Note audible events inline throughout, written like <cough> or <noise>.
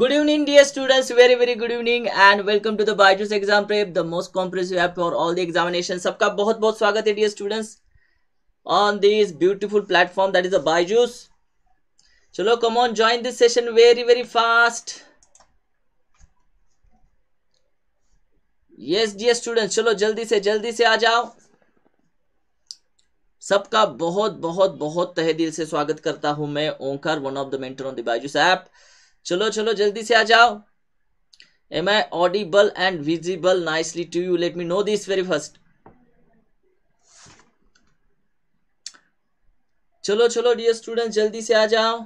Good evening dear students very very good evening and welcome to the Byju's exam prep the most comprehensive app for all the examination सबका बहुत बहुत स्वागत है dear students on this beautiful platform that is the Byju's चलो come on join this session very very fast yes dear students चलो जल्दी से जल्दी से आ जाओ सबका बहुत बहुत बहुत तहे दिल से स्वागत करता हूं मैं Omkar one of the mentor on the Byju's app चलो चलो जल्दी से आ जाओ am I audible and visible nicely to you let me know this very first चलो चलो डियर स्टूडेंट जल्दी से आ जाओ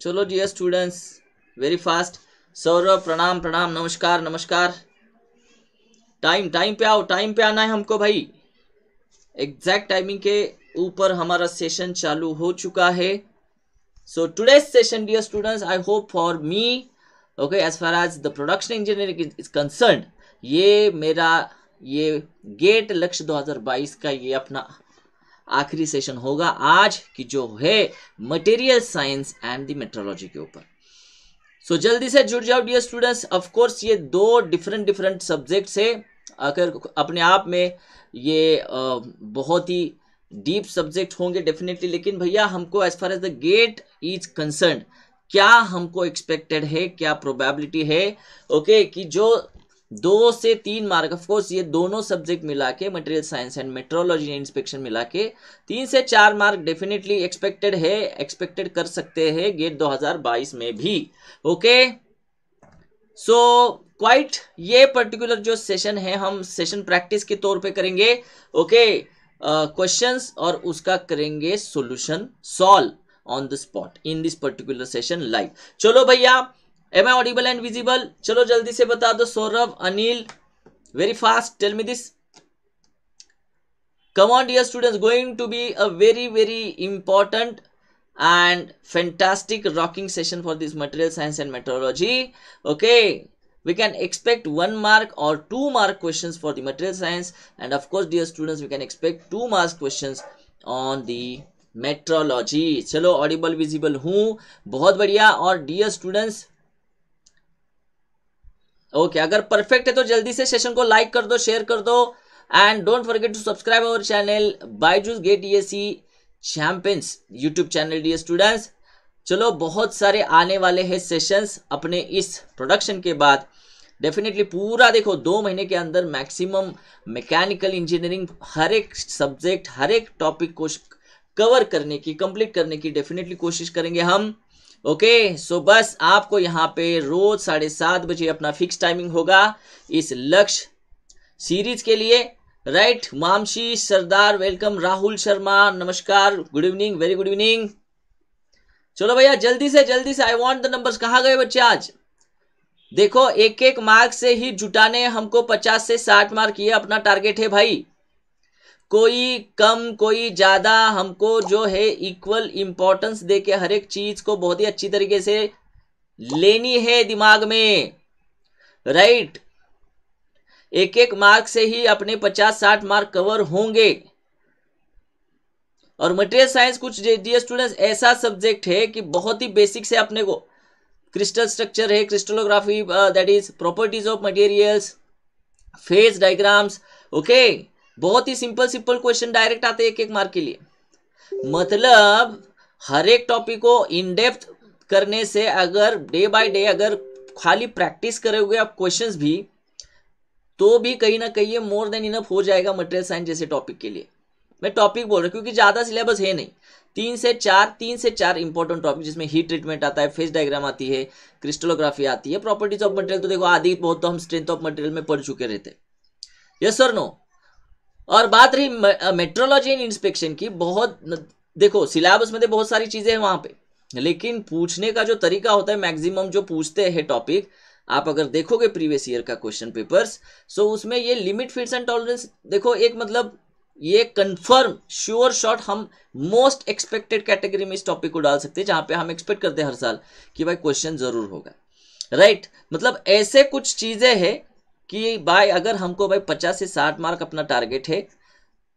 चलो dear students very fast Saurabh प्रणाम प्रणाम नमस्कार नमस्कार टाइम टाइम पे आओ टाइम पे आना है हमको भाई एग्जैक्ट टाइमिंग के ऊपर हमारा सेशन चालू हो चुका है so today session dear students I hope for me okay as far as the production engineering is concern ये मेरा ये गेट लक्ष्य 2022 का ये अपना आखिरी सेशन होगा आज की जो है material science and the metrology के ऊपर सो so, जल्दी से जुड़ जाओ डियर स्टूडेंट्स ऑफ कोर्स ये दो डिफरेंट डिफरेंट सब्जेक्ट्स है अगर अपने आप में ये बहुत ही डीप सब्जेक्ट होंगे डेफिनेटली लेकिन भैया हमको as far as the GATE is concern क्या हमको एक्सपेक्टेड है क्या प्रोबेबिलिटी है ओके okay, कि जो दो से तीन मार्क ऑफकोर्स ये दोनों सब्जेक्ट मिला के material science and metrology inspection मिला के तीन से चार मार्क डेफिनेटली एक्सपेक्टेड है एक्सपेक्टेड कर सकते हैं गेट 2022 में भी ओके सो क्वाइट ये पर्टिकुलर जो सेशन है हम सेशन प्रैक्टिस के तौर पे करेंगे ओके uh, और उसका करेंगे solution solve on the spot in this particular session live चलो भैया am I audible and visible चलो जल्दी से बता दो Saurabh Anil very fast tell me this come on dear students going to be a very very important and fantastic rocking session for this material science and meteorology okay we can expect one mark or two mark questions for the material science and of course dear students we can expect two mark questions on the metrology चलो audible visible हूँ बहुत बढ़िया और dear students okay अगर perfect है तो जल्दी से सेशन को लाइक कर दो शेयर कर दो and don't forget to subscribe our channel Byju's GATE E S champions YouTube channel dear students चलो बहुत सारे आने वाले हैं सेशंस अपने इस प्रोडक्शन के बाद डेफिनेटली पूरा देखो दो महीने के अंदर मैक्सिमम मैकेनिकल इंजीनियरिंग हर एक सब्जेक्ट हर एक टॉपिक को कवर करने की कंप्लीट करने की डेफिनेटली कोशिश करेंगे हम ओके सो बस आपको यहाँ पे रोज साढ़े सात बजे अपना फिक्स टाइमिंग होगा इस लक्ष्य सीरीज के लिए राइट मामशी सरदार वेलकम राहुल शर्मा नमस्कार good evening very good evening चलो भैया जल्दी से जल्दी से आई वांट द नंबर्स कहाँ गए बच्चे आज देखो एक एक मार्क से ही जुटाने हमको पचास से साठ मार्क ये अपना टारगेट है भाई कोई कम कोई ज़्यादा हमको जो है इक्वल इम्पोर्टेंस दे के हर एक चीज़ को बहुत ही अच्छी तरीके से लेनी है दिमाग में राइट एक एक मार्क से ही अपने पचास साठ मार्क कवर होंगे और मटेरियल साइंस कुछ डियर स्टूडेंट्स ऐसा सब्जेक्ट है कि बहुत ही बेसिक से अपने को क्रिस्टल स्ट्रक्चर है crystallography that is properties of materials phase diagrams okay बहुत ही सिंपल सिंपल क्वेश्चन डायरेक्ट आते हैं एक एक मार्क के लिए मतलब हर एक टॉपिक को इन डेप्थ करने से अगर डे बाय डे अगर खाली प्रैक्टिस करोगे आप क्वेश्चंस भी तो भी कहीं ना कहीं ये मोर देन इनफ हो जाएगा मटेरियल साइंस जैसे टॉपिक के लिए मैं टॉपिक बोल रहा हूँ क्योंकि ज़्यादा सिलेबस है नहीं तीन से चार तीन से चार इंपॉर्टेंट टॉपिक जिसमें हीट ट्रीटमेंट आता है फेस डायग्राम आती है क्रिस्टलोग्राफी आती है प्रॉपर्टीज ऑफ मटेरियल तो देखो आधी बहुत तो हम स्ट्रेंथ ऑफ मटेरियल में पढ़ चुके रहते हैं यस सर नो और बात रही मेट्रोलॉजी एंड इंस्पेक्शन की बहुत देखो सिलेबस में तो बहुत सारी चीजें हैं वहां पे लेकिन पूछने का जो तरीका होता है मैक्सिमम जो पूछते हैं टॉपिक आप अगर देखोगे प्रीवियस ईयर का क्वेश्चन पेपर्स सो उसमें ये लिमिट फिट्स एंड टॉलरेंस देखो एक मतलब ये कंफर्म श्योर शॉट हम मोस्ट एक्सपेक्टेड कैटेगरी में इस टॉपिक को डाल सकते हैं जहां पे हम एक्सपेक्ट करते हैं हर साल कि भाई क्वेश्चन जरूर होगा राइट right? मतलब ऐसे कुछ चीजें हैं कि भाई अगर हमको भाई पचास से साठ मार्क अपना टारगेट है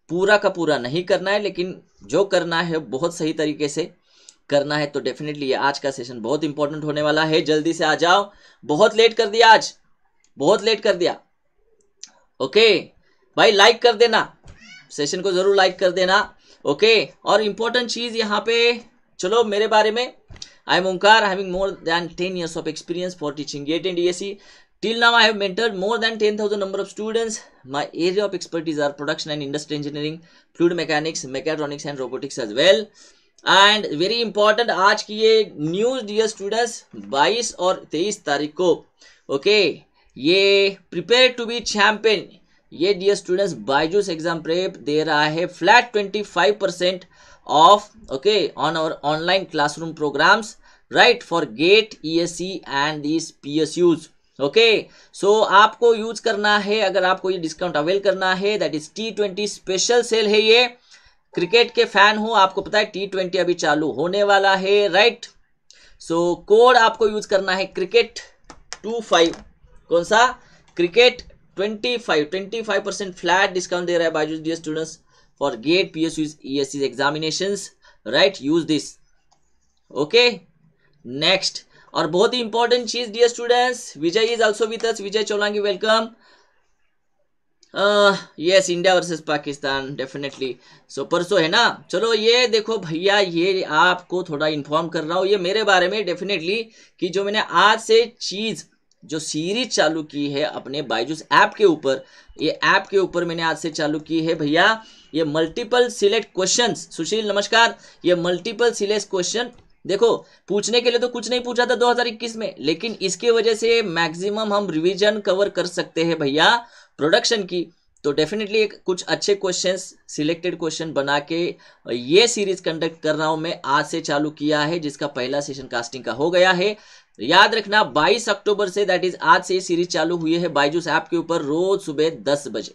पूरा का पूरा नहीं करना है लेकिन जो करना है बहुत सही तरीके से करना है तो डेफिनेटली ये आज का सेशन बहुत इंपॉर्टेंट होने वाला है जल्दी से आ जाओ बहुत लेट कर दिया आज बहुत लेट कर दिया ओके भाई लाइक कर देना सेशन को जरूर लाइक कर देना ओके और इंपॉर्टेंट चीज़ यहाँ पे चलो मेरे बारे में I am Omkar having more than ten years of experience for teaching GATE and the Till now, I have mentored more than 10,000 number of students. My area of expertise are production and industry engineering, fluid mechanics, mechatronics and robotics as well. And very important, today's news, dear students, 22 or 23 ko. Okay, ye prepare to be champion. Ye dear students, Baiju's exam prep, there I have flat 25% of okay, on our online classroom programs, right, for GATE, ESE and these PSUs. Okay so आपको use करना है अगर आपको ये discount avail करना है that is T twenty special sale है ये क्रिकेट के फैन हो आपको पता है टी ट्वेंटी अभी चालू होने वाला है राइट सो कोड आपको यूज करना है क्रिकेट टू फाइव कौन सा cricket twenty five twenty five percent flat discount दे रहा है Byju's dear students for GATE P S examination right use this okay next और बहुत ही इंपॉर्टेंट चीज dear students Vijay is also with Vijay Chaulangi welcome yes India versus Pakistan definitely so परसों है ना चलो ये देखो भैया ये आपको थोड़ा इन्फॉर्म कर रहा हूँ ये मेरे बारे में डेफिनेटली कि जो मैंने आज से चीज़ जो सीरीज चालू की है अपने बायजूस ऐप के ऊपर ये ऐप के ऊपर मैंने आज से चालू की है भैया ये मल्टीपल सिलेक्ट क्वेश्चंस सुशील नमस्कार ये मल्टीपल सिलेक्ट क्वेश्चन देखो पूछने के लिए तो कुछ नहीं पूछा था 2021 में लेकिन इसकी वजह से मैक्सिमम हम रिवीजन कवर कर सकते हैं भैया प्रोडक्शन की तो डेफिनेटली एक कुछ अच्छे क्वेश्चंस सिलेक्टेड क्वेश्चन बना के ये सीरीज कंडक्ट कर रहा हूं मैं आज से चालू किया है जिसका पहला सेशन कास्टिंग का हो गया है याद रखना 22 अक्टूबर से दैट इज आज से सीरीज चालू हुई है बाइजूस ऐप के ऊपर रोज सुबह दस बजे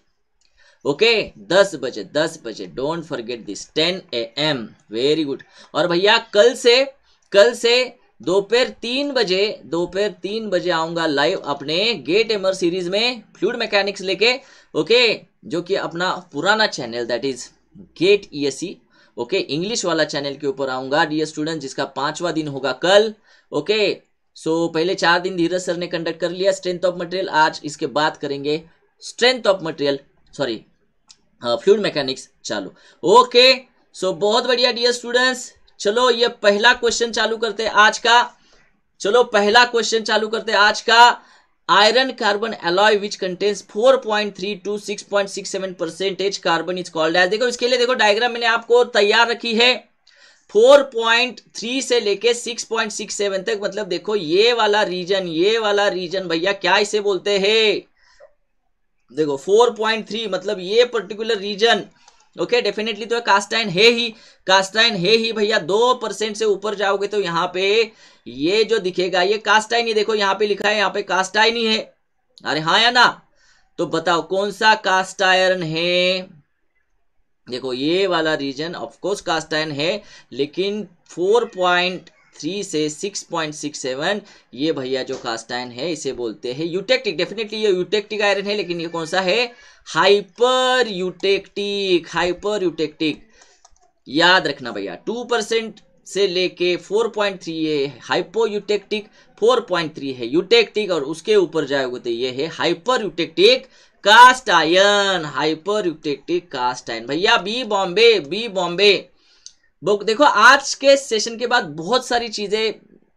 ओके दस बजे दस बजे don't forget this ten A M very good और भैया कल से कल से दोपहर तीन बजे दोपहर तीन बजे आऊंगा लाइव अपने गेट एमर सीरीज में फ्लूड मैकेनिक्स लेके ओके जो कि अपना पुराना channel that is GATE E okay English वाला चैनल के ऊपर आऊंगा डियर स्टूडेंट जिसका पांचवा दिन होगा कल ओके सो so, पहले चार दिन धीरज सर ने कंडक्ट कर लिया स्ट्रेंथ ऑफ मटेरियल आज इसके बाद करेंगे strength of material sorry fluid mechanics चालू ओके सो बहुत बढ़िया डियर स्टूडेंट्स चलो ये पहला क्वेश्चन चालू करते हैं आज का चलो पहला क्वेश्चन चालू करते हैं आज का iron carbon alloy which contains three two 6.67 percentage carbon is called as देखो इसके लिए देखो डायग्राम मैंने आपको तैयार रखी है 4.3 से लेके 6.67 तक मतलब देखो ये वाला रीजन ये वाला रीजन भैया क्या इसे बोलते हैं देखो 4.3 मतलब ये पर्टिकुलर रीजन ओके डेफिनेटली तो कास्टाइन है ही कास्टाइन है ही भैया दो परसेंट से ऊपर जाओगे तो यहाँ पे ये जो दिखेगा ये कास्टाइन ही देखो यहाँ पे लिखा है यहाँ पे कास्टाइन ही है अरे हाँ या ना तो बताओ कौन सा कास्ट आयरन है देखो ये वाला रीजन ऑफकोर्स कास्ट आयरन है लेकिन फोर पॉइंट थ्री से सिक्स पॉइंट सिक्स सेवन ये भैया जो कास्ट आयन है इसे बोलते हैं यूटेक्टिक डेफिनेटली ये यूटेक्टिक आयरन है लेकिन ये कौन सा है हाइपर यूटेक्टिक हाइपर यूटेक्टिक याद रखना भैया टू परसेंट से लेके 4.3 ये हाइपो यूटेक्टिक फोर है यूटेक्टिक और उसके ऊपर जाएगा तो ये है hyper eutectic cast iron hyper eutectic cast iron भैया बी बॉम्बे बी बॉम्बे देखो आज के सेशन के बाद बहुत सारी चीज़ें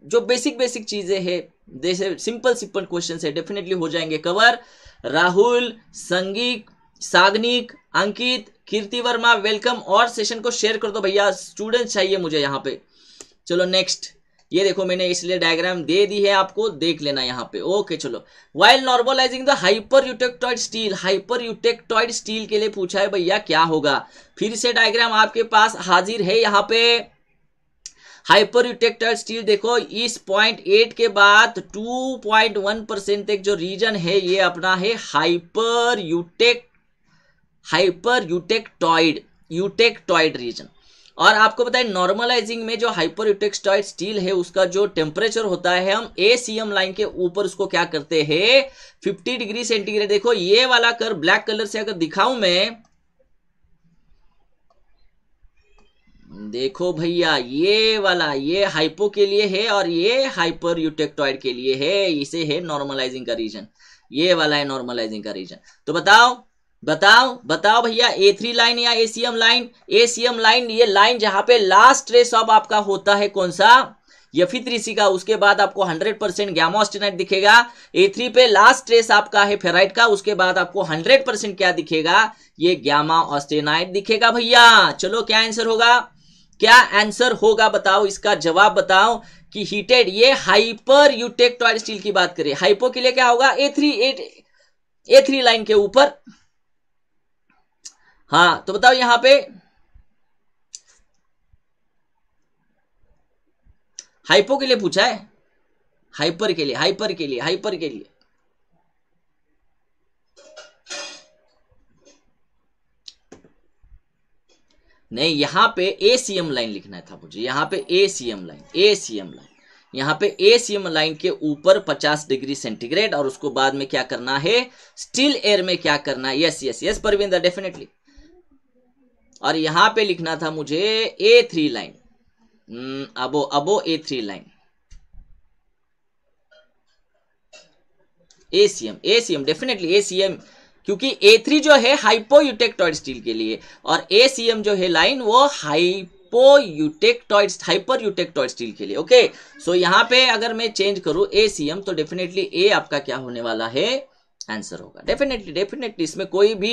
जो बेसिक बेसिक चीज़ें है जैसे सिंपल सिंपल क्वेश्चन है डेफिनेटली हो जाएंगे कवर राहुल संगीक सागनिक अंकित कीर्ति वर्मा वेलकम और सेशन को शेयर कर दो भैया स्टूडेंट चाहिए मुझे यहाँ पे चलो नेक्स्ट ये देखो मैंने इसलिए डायग्राम दे दी है आपको देख लेना यहाँ पे ओके चलो while normalising the hyper eutectoid steel hyper eutectoid steel के लिए पूछा है भैया क्या होगा फिर से डायग्राम आपके पास हाजिर है यहाँ पे हाइपर यूटेक्टॉइड स्टील देखो इस पॉइंट एट के बाद टू पॉइंट वन परसेंट तक जो रीजन है ये अपना है हाइपर यूटेक हाइपर यूटेक्टॉइड यूटेक्टॉइड रीजन और आपको बताए नॉर्मलाइजिंग में जो हाइपरयूटेक्सटाइड स्टील है उसका जो टेम्परेचर होता है हम ए लाइन के ऊपर उसको क्या करते हैं 50 डिग्री सेंटीग्रेड देखो ये वाला कर ब्लैक कलर से अगर दिखाऊं मैं देखो भैया ये वाला ये हाइपो के लिए है और ये हाइपर यूटेक्टॉइड के लिए है इसे है नॉर्मलाइजिंग का रीजन ये वाला है नॉर्मलाइजिंग का रीजन तो बताओ बताओ बताओ भैया ए थ्री लाइन या एसीएम लाइन एसीएम लाइन ये लाइन जहां पे लास्ट रेस ऑफ आपका होता है कौन सा यफित ऋषि का उसके बाद आपको 100 परसेंट गैमोस्टेनाइट दिखेगा ए थ्री पे लास्ट ट्रेस आपका है फेराइट का उसके बाद आपको 100 परसेंट क्या दिखेगा ये गैमा ऑस्टेनाइट दिखेगा भैया चलो क्या आंसर होगा क्या आंसर होगा बताओ इसका जवाब बताओ कि हीटेड ये हाइपर यूटेक्टॉइड स्टील की बात करें हाइपो के लिए क्या होगा A three A three line के ऊपर हाँ तो बताओ यहां पे हाइपो के लिए पूछा है हाइपर के लिए हाइपर के लिए हाइपर के लिए नहीं यहां पे ए सी एम लाइन लिखना था मुझे यहां पे A C M line A C M line यहां पे ए सी एम लाइन के ऊपर 50 डिग्री सेंटीग्रेड और उसको बाद में क्या करना है स्टील एयर में क्या करना है yes yes yes Parvinder definitely और यहां पे लिखना था मुझे A three line above above A three line A C M C M definitely A M क्योंकि ए थ्री जो है यूटेक्टॉइड स्टील के लिए और ए एम जो है लाइन वो यूटेक्टॉइड हाइपर यूटेक्टॉइड स्टील के लिए ओके सो so, यहां पे अगर मैं चेंज करूं ए सी एम तो डेफिनेटली ए आपका क्या होने वाला है आंसर होगा डेफिनेटली डेफिनेटली इसमें कोई भी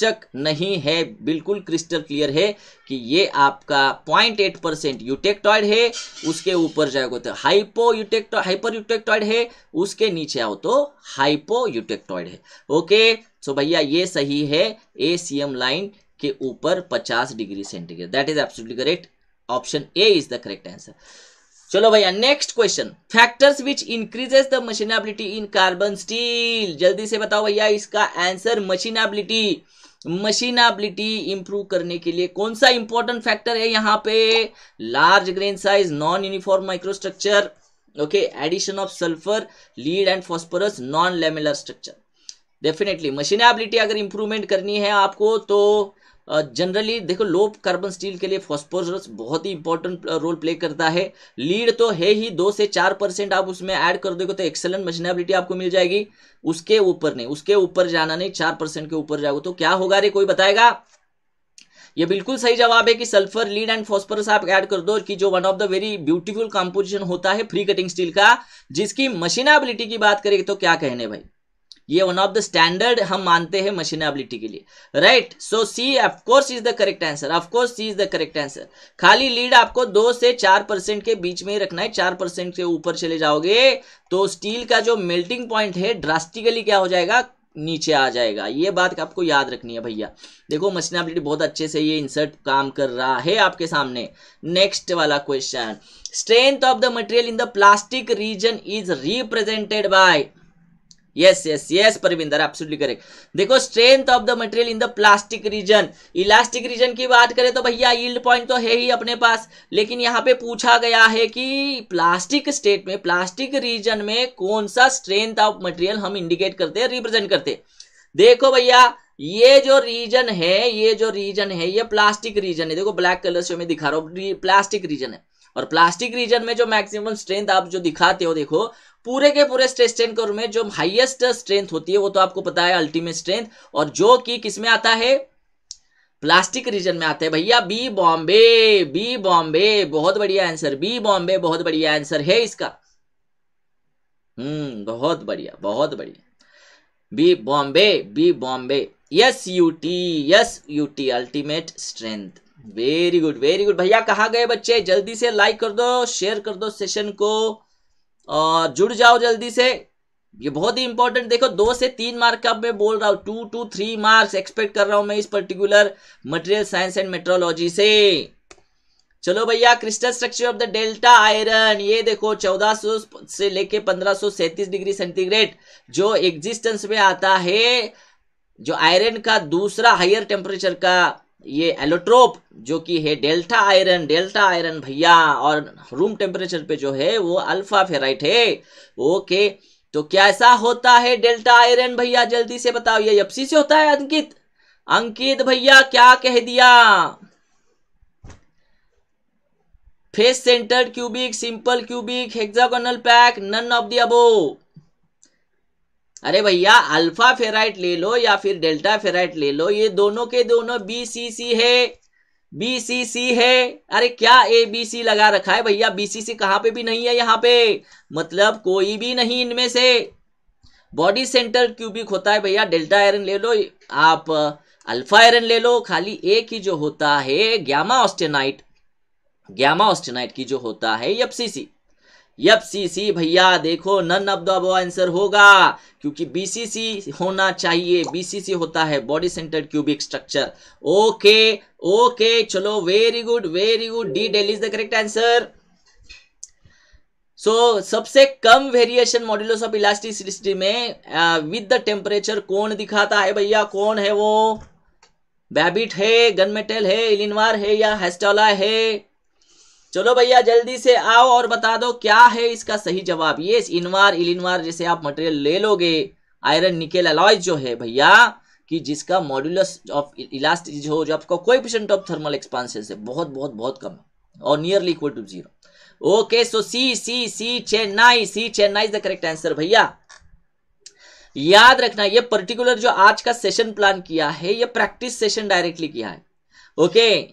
शक नहीं है बिल्कुल क्रिस्टल क्लियर है कि ये आपका पॉइंट एट परसेंट यूटेक्टॉइड है उसके ऊपर जाएगा तो हाइपो यूटेक्टो हाइपर यूटेक्टॉइड है उसके नीचे आओ तो हाइपो यूटेक्टॉइड है ओके सो भैया ये सही है ए सी एम लाइन के ऊपर 50 degree centigrade that is absolutely correct option A is the correct answer चलो भैया next question factors which increases the machinability in carbon steel जल्दी से बताओ भैया इसका आंसर मशीनाबिलिटी मशीनाबिलिटी इंप्रूव करने के लिए कौन सा इंपॉर्टेंट फैक्टर है यहाँ पे large grain size non uniform microstructure okay addition of sulphur lead and phosphorus non lamellar structure definitely machinability अगर इंप्रूवमेंट करनी है आपको तो जनरली देखो लो कार्बन स्टील के लिए फॉस्फोरस बहुत ही इंपॉर्टेंट रोल प्ले करता है लीड तो है ही दो से चार परसेंट आप उसमें ऐड कर दोगे तो एक्सेलेंट मशीनेबिलिटी आपको मिल जाएगी उसके ऊपर नहीं उसके ऊपर जाना नहीं चार परसेंट के ऊपर जाओगे तो क्या होगा रे कोई बताएगा ये बिल्कुल सही जवाब है कि सल्फर लीड एंड फॉस्फोरस आप ऐड कर दो कि जो one of the very beautiful composition होता है फ्री कटिंग स्टील का जिसकी मशीनाबिलिटी की बात करें तो क्या कहने भाई ये वन ऑफ द स्टैंडर्ड हम मानते हैं मशीनेबिलिटी के लिए right so C of course is the correct answer of course C is the correct answer खाली लीड आपको दो से चार परसेंट के बीच में ही रखना है चार परसेंट से ऊपर चले जाओगे तो स्टील का जो मेल्टिंग पॉइंट है ड्रास्टिकली क्या हो जाएगा नीचे आ जाएगा ये बात आपको याद रखनी है भैया देखो मशीनाबिलिटी बहुत अच्छे से ये इंसर्ट काम कर रहा है आपके सामने नेक्स्ट वाला question strength of the material in the plastic region is represented by yes yes yes parvinder absolutely correct देखो strength of the material in the plastic region elastic region की बात करें तो भैया यील्ड पॉइंट तो है ही अपने पास लेकिन यहाँ पे पूछा गया है कि प्लास्टिक स्टेट में प्लास्टिक रीजन में कौन सा स्ट्रेंथ ऑफ मटेरियल हम इंडिकेट करते हैं रिप्रेजेंट करते देखो भैया ये जो रीजन है ये जो रीजन है ये प्लास्टिक रीजन है देखो ब्लैक कलर से मैं दिखा रहा हूँ प्लास्टिक रीजन है और प्लास्टिक रीजन में जो मैक्सिमम स्ट्रेंथ आप जो दिखाते हो देखो पूरे के पूरे स्ट्रेन कर्व में जो हाईएस्ट स्ट्रेंथ होती है वो तो आपको पता है अल्टीमेट स्ट्रेंथ और जो कि किसमें आता है प्लास्टिक रीजन में आते हैं भैया बी बॉम्बे बी बॉम्बे बहुत बढ़िया आंसर बी बॉम्बे बहुत बढ़िया आंसर है इसका हम्म बहुत बढ़िया बहुत बढ़िया B Bombay B Bombay yes UT yes UT ultimate strength very good very good भैया कहा गए बच्चे जल्दी से लाइक कर दो शेयर कर दो सेशन को और जुड़ जाओ जल्दी से ये बहुत ही इंपॉर्टेंट देखो दो से तीन मार्क का मैं बोल रहा हूं two two three marks expect कर रहा हूं मैं इस particular material science and metrology से चलो भैया crystal structure of the delta iron ये देखो 1400 से लेके 1537 डिग्री सेंटीग्रेड जो एग्जिस्टेंस में आता है जो आयरन का दूसरा हायर टेम्परेचर का ये एलोट्रोप जो कि है डेल्टा आयरन डेल्टा आयरन भैया और रूम टेम्परेचर पे जो है वो अल्फा फेराइट है ओके तो क्या ऐसा होता है डेल्टा आयरन भैया जल्दी से बताओ ये यपसी से होता है अंकित अंकित भैया क्या कह दिया face centre cubic simple cubic hexagonal pack none of the above अरे भैया अल्फा फेराइट ले लो या फिर डेल्टा फेराइट ले लो ये दोनों के दोनों बी सी सी है बी सी सी है अरे क्या ए बी सी लगा रखा है भैया बी सी सी कहाँ पे भी नहीं है यहाँ पे मतलब कोई भी नहीं इनमें से बॉडी सेंटर क्यूबिक होता है भैया डेल्टा आयरन ले लो आप अल्फा आयरन ले लो खाली एक ही जो होता है ग्यामा ऑस्टेनाइट ग्यामा ऑस्टेनाइट की जो होता है सी सी यप भैया देखो none of the above answer होगा क्योंकि बीसीसी होना चाहिए बीसीसी होता है body centre cubic structure okay okay चलो very good very good D del is the correct answer so so, सबसे कम वेरिएशन मॉड्यूल ऑफ इलास्टिसिटी में विद द टेम्परेचर कौन दिखाता है भैया कौन है वो बैबिट है गनमेटल है इलिनवार है या हेस्टोला है चलो भैया जल्दी से आओ और बता दो क्या है इसका सही जवाब ये इनवार इलिनवार जैसे आप मटेरियल ले लोगे आयरन निकेल अलॉय जो है भैया कि जिसका मॉड्यूलस ऑफ इलास्ट जो जो आपका कोई ऑफ थर्मल एक्सपांशन से बहुत बहुत बहुत कम है और nearly equal to zero okay so C C C Chennai C Chennai is the correct answer भैया याद रखना ये पर्टिकुलर जो आज का सेशन प्लान किया है ये प्रैक्टिस सेशन डायरेक्टली किया है ओके okay,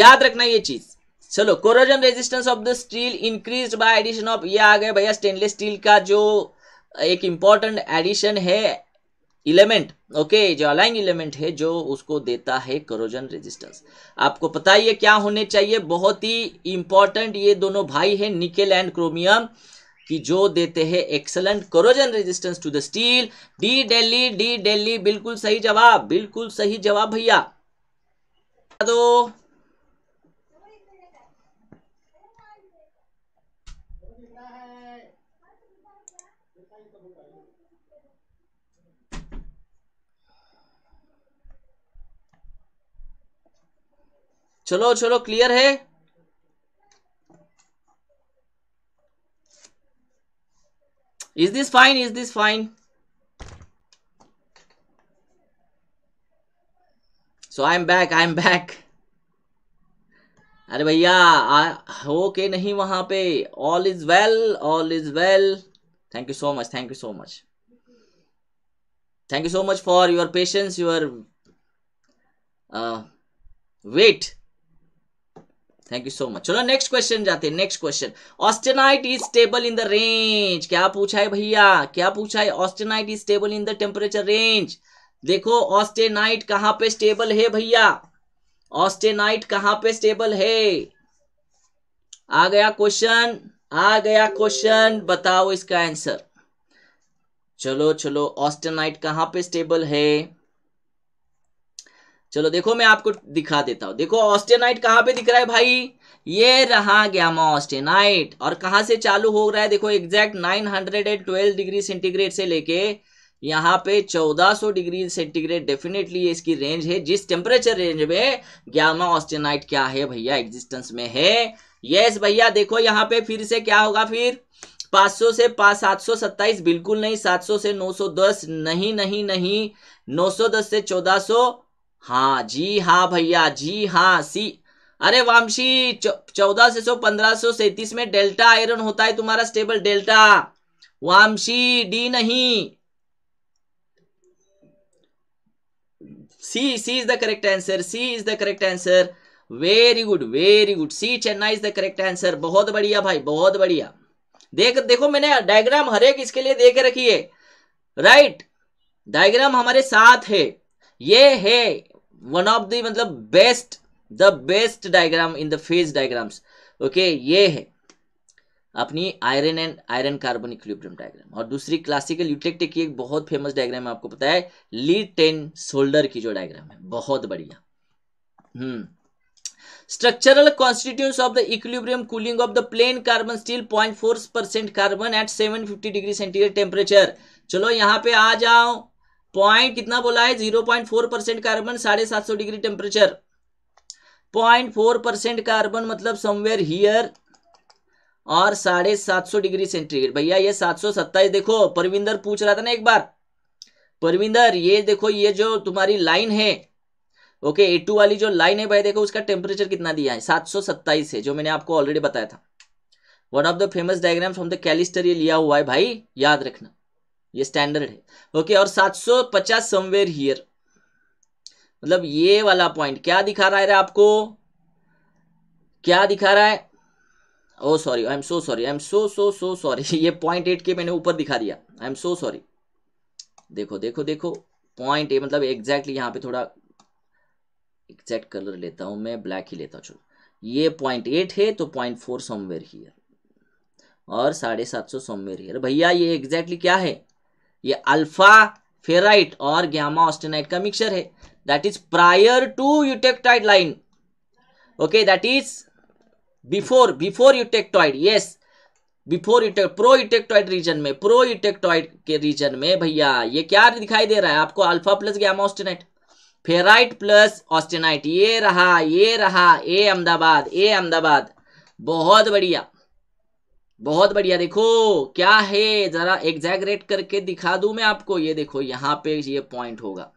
याद रखना ये चीज चलो corrosion resistance of the steel increase by addition of ये आ गए भैया स्टेनलेस स्टील का जो एक इंपॉर्टेंट एडिशन है इलेमेंट ओके okay, जो अलाइंग इलेमेंट है जो उसको देता है करोजन रेजिस्टेंस आपको पता ही है क्या होने चाहिए बहुत ही इंपॉर्टेंट ये दोनों भाई है निकेल एंड क्रोमियम कि जो देते हैं excellent corrosion resistance to the steel D daily D Delhi बिल्कुल सही जवाब बिल्कुल सही जवाब भैया तो चलो चलो क्लियर है is this fine is this fine so I am back I am back अरे भैया हो के नहीं वहां पे all is well all is well thank you so much thank you so much thank you so much for your patience your wait thank you so much चलो next question जाते हैं next question austenite is stable in the range क्या पूछा है भैया क्या पूछा है austenite is stable in the temperature range देखो ऑस्टेनाइट कहाँ पे स्टेबल है भैया ऑस्टेनाइट कहाँ पे स्टेबल है आ गया क्वेश्चन आ गया क्वेश्चन बताओ इसका आंसर चलो चलो ऑस्टेनाइट कहाँ पे स्टेबल है चलो देखो मैं आपको दिखा देता हूं देखो ऑस्टेनाइट कहाँ पे दिख रहा है भाई ये रहा गैमा ऑस्टेनाइट और कहाँ से चालू हो रहा है देखो एग्जैक्ट 912 डिग्री सेंटीग्रेड से लेके यहाँ पे 1400 डिग्री सेंटीग्रेड डेफिनेटली इसकी रेंज है जिस टेम्परेचर रेंज में गैमा ऑस्टेनाइट क्या है भैया एग्जिस्टेंस में है यस भैया देखो यहाँ पे फिर से क्या होगा फिर 500 से पाँच सात सौ सत्ताईस बिल्कुल नहीं 700 से 910 नहीं नहीं नहीं 910 से 1400 हाँ जी हाँ भैया जी हाँ सी अरे वामशी चौदह से सौ पंद्रह सौ सैतीस में डेल्टा आयरन होता है तुम्हारा स्टेबल डेल्टा वामशी डी नहीं C C is the correct answer C is the correct answer very good very good C Chennai is the correct answer बहुत बढ़िया भाई बहुत बढ़िया देख देखो मैंने डायग्राम हर एक इसके लिए देख रखी है राइट right. डायग्राम हमारे साथ है ये है वन ऑफ द मतलब best the best diagram in the phase diagrams okay ये है अपनी iron and iron carbon equilibrium diagram और दूसरी क्लासिकल यूटेक्टे की एक बहुत फेमस डायग्राम आपको पता है ली टेन शोल्डर की जो डायग्राम है बहुत बढ़िया hmm structural constituents of the equilibrium cooling of the plain carbon steel point four percent carbon at seven fifty degree centigrade temperature चलो यहाँ पे आ जाओ पॉइंट कितना बोला है zero point four percent carbon साढ़े सात सौ डिग्री temperature point four percent carbon मतलब समवेयर हियर और साढ़े सात सौ डिग्री सेंटीग्रेड भैया ये सात सौ सत्ताईस देखो परविंदर पूछ रहा था ना एक बार परविंदर ये देखो ये जो तुम्हारी लाइन है ओके ए टू वाली जो लाइन है भाई देखो उसका टेम्परेचर कितना दिया है सात सौ सत्ताईस है जो मैंने आपको ऑलरेडी बताया था one of the famous diagram from the Callister ये लिया हुआ है भाई याद रखना ये स्टैंडर्ड है ओके और 750 समवेयर हियर मतलब ये वाला पॉइंट क्या दिखा रहा है रे आपको क्या दिखा रहा है oh sorry I am so sorry I am so so so sorry ये पॉइंट एट के मैंने ऊपर दिखा दिया आई एम सो सॉरी देखो देखो देखो पॉइंट ए मतलब एग्जैक्टली यहाँ पे थोड़ा एग्जैक्ट कलर लेता हूँ मैं ब्लैक ही लेता हूँ चलो ये पॉइंट एट है तो पॉइंट फोर समवेयर हियर और साढ़े सात सौ समवेयर हियर भैया ये एग्जैक्टली क्या है ये अल्फा फेराइट और गैमा ऑस्टेनाइट का मिक्सचर है that is prior to eutectoid line okay that is before before eutectoid yes before यूटेक प्रो यूटेक्टॉइड रीजन में प्रो यूटेक्टॉइड के रीजन में भैया ये क्या दिखाई दे रहा है आपको alpha plus gamma austenite ferrite plus austenite ये रहा ये रहा ए अहमदाबाद ए अहमदाबाद बहुत बढ़िया बहुत बढ़िया देखो क्या है जरा एग्जैगरेट करके दिखा दू मैं आपको ये देखो यहाँ पे ये पॉइंट होगा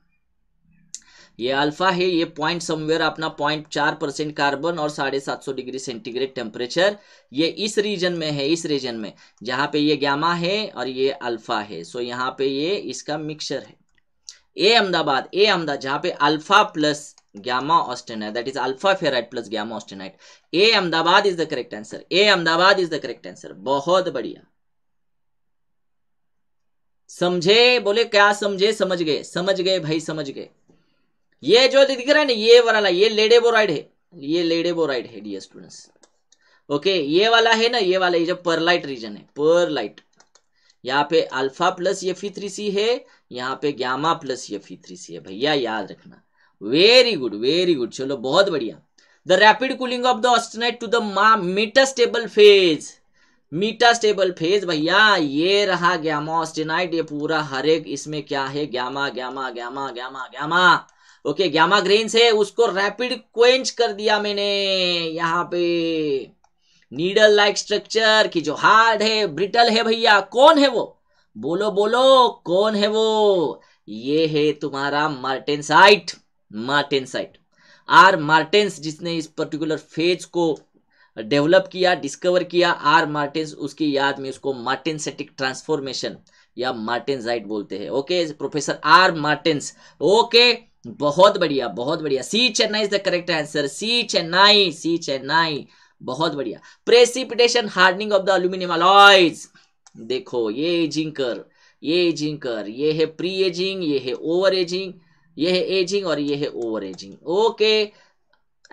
ये अल्फा है ये पॉइंट समवेयर अपना पॉइंट चार परसेंट कार्बन और साढ़े सात सौ डिग्री सेंटीग्रेड टेम्परेचर ये इस रीजन में है इस रीजन में जहां पे ये ग्यामा है और ये अल्फा है सो यहाँ पे ये इसका मिक्सचर है ए अहमदाबाद ए अहमदाबाद जहां पे alpha plus gamma austenite that is alpha ferrite plus gamma austenite A Ahmedabad is the correct answer A Ahmedabad is the correct answer बहुत बढ़िया समझे बोले क्या समझे समझ गए समझ गए भाई समझ गए ये जो दिख रहा है ना ये वाला ये लेडे बोराइड है ये लेडे बोराइड है डियर स्टूडेंट्स ओके ये वाला है ना ये वाला ये जो परलाइट रीजन है परलाइट यहाँ पे अल्फा प्लस ये फी थ्री सी है यहाँ पे ग्यामा प्लस ये फी थ्री सी है भैया याद रखना वेरी गुड वेरी गुड चलो बहुत बढ़िया the rapid cooling of the austenite to the metastable phase metastable phase भैया ये रहा गैमा ऑस्टेनाइट ये पूरा हर एक इसमें क्या है gamma gamma gamma gamma gamma okay gamma grains है उसको रैपिड क्वेंच कर दिया मैंने यहाँ पे नीडल लाइक स्ट्रक्चर की जो हार्ड है ब्रिटल है भैया कौन है वो बोलो बोलो कौन है वो ये है तुम्हारा मार्टेनसाइट मार्टेनसाइट आर मार्टेन्स जिसने इस पर्टिकुलर फेज को डेवलप किया डिस्कवर किया आर मार्टेन्स उसकी याद में उसको मार्टेनसेटिक ट्रांसफॉर्मेशन या मार्टेनजाइट बोलते हैं okay professor R Martens okay बहुत बढ़िया बहुत बढ़िया C Chennai is the correct answer C Chennai C Chennai बहुत बढ़िया precipitation hardening of the aluminium alloys देखो ये जिंकर ये जिंकर ये है प्री एजिंग ये है ओवर एजिंग ये है एजिंग और ये है over ageing okay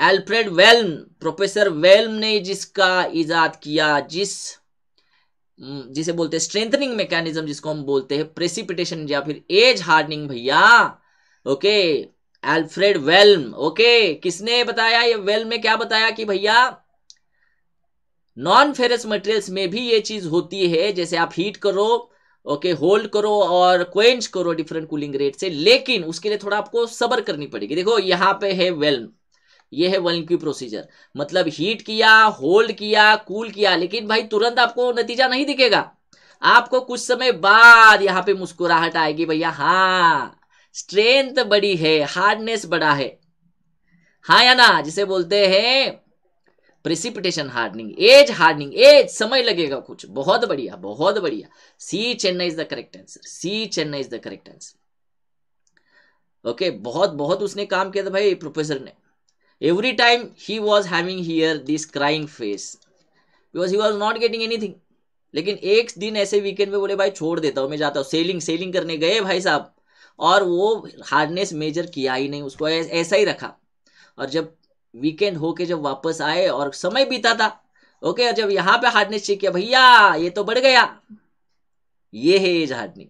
Alfred Wilm professor Wilm ने जिसका इजाद किया जिस हम्म, जिसे बोलते हैं स्ट्रेंथनिंग मैकेनिज्म जिसको हम बोलते हैं प्रेसिपिटेशन या फिर एज हार्डनिंग भैया ओके एल्फ्रेड वेल्म ओके किसने बताया ये वेल्म में क्या बताया कि भैया नॉन फेरस मटेरियल्स में भी ये चीज होती है जैसे आप हीट करो ओके okay, होल्ड करो और क्वेंच करो डिफरेंट कूलिंग रेट से लेकिन उसके लिए थोड़ा आपको सबर करनी पड़ेगी देखो यहाँ पे है वेल ये है वेल्म की प्रोसीजर मतलब हीट किया होल्ड किया कूल किया लेकिन भाई तुरंत आपको नतीजा नहीं दिखेगा आपको कुछ समय बाद यहाँ पे मुस्कुराहट आएगी भैया हाँ स्ट्रेंथ बड़ी है हार्डनेस बड़ा है हाँ या ना जिसे बोलते हैं precipitation hardening age hardening age समय लगेगा कुछ बहुत बढ़िया बहुत बढ़िया C Chennai is the correct answer C Chennai is the correct answer okay बहुत बहुत उसने काम किया था भाई प्रोफेसर ने every time he was having here this crying face because he was not getting anything लेकिन एक दिन ऐसे वीकेंड में बोले भाई छोड़ देता हूँ मैं जाता हूँ सेलिंग सेलिंग करने गए भाई साहब और वो हार्डनेस मेजर किया ही नहीं उसको ऐसा ही रखा और जब वीकेंड होके जब वापस आए और समय बीता था ओके जब यहां पे हार्डनेस चेक किया भैया ये तो बढ़ गया ये है एज हार्डनिंग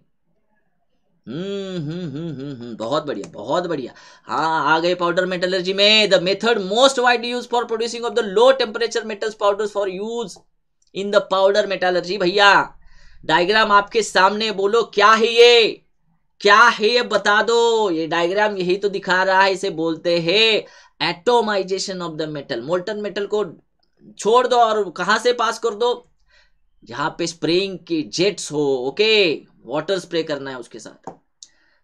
हम्म, हम्म, हम्म, हम्म बहुत बढ़िया बहुत बढ़िया हाँ आ गए पाउडर मेटलर्जी में the method most wide use for producing of the low temperature metals powder for use in the powder metallurgy भैया डायग्राम आपके सामने बोलो क्या है ये क्या है ये बता दो ये डायग्राम यही तो दिखा रहा है इसे बोलते हैं atomisation of the metal molten metal को छोड़ दो और कहां से पास कर दो जहां पे स्प्रेइंग की जेट्स हो ओके वाटर स्प्रे करना है उसके साथ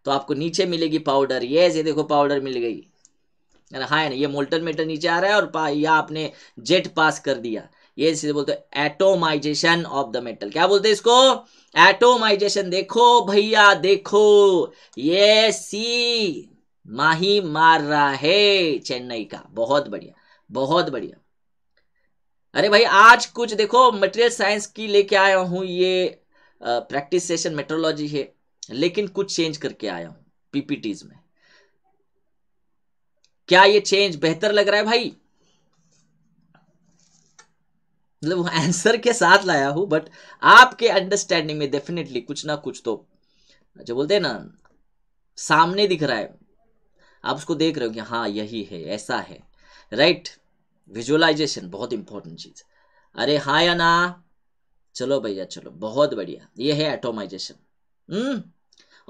तो आपको नीचे मिलेगी पाउडर ये ये देखो पाउडर मिल गई हाँ ये मोल्टन मेटल नीचे आ रहा है और या आपने जेट पास कर दिया ये इसे बोलते हैं एटोमाइजेशन ऑफ द मेटल क्या बोलते हैं इसको एटोमाइजेशन देखो भैया देखो ये सी माही मार रहा है चेन्नई का बहुत बढ़िया बहुत बढ़िया अरे भाई आज कुछ देखो मटेरियल साइंस की लेके आया हूं ये प्रैक्टिस सेशन मेट्रोलॉजी है लेकिन कुछ चेंज करके आया हूं पीपीटीज में क्या ये चेंज बेहतर लग रहा है भाई मतलब आंसर के साथ लाया हूं बट आपके अंडरस्टैंडिंग में डेफिनेटली कुछ ना कुछ तो जो बोलते हैं ना सामने दिख रहा है आप उसको देख रहे हो कि हाँ यही है ऐसा है राइट विजुअलाइजेशन बहुत इंपॉर्टेंट चीज़ अरे हाँ या ना चलो भैया चलो बहुत बढ़िया ये है एटोमाइजेशन हम्म।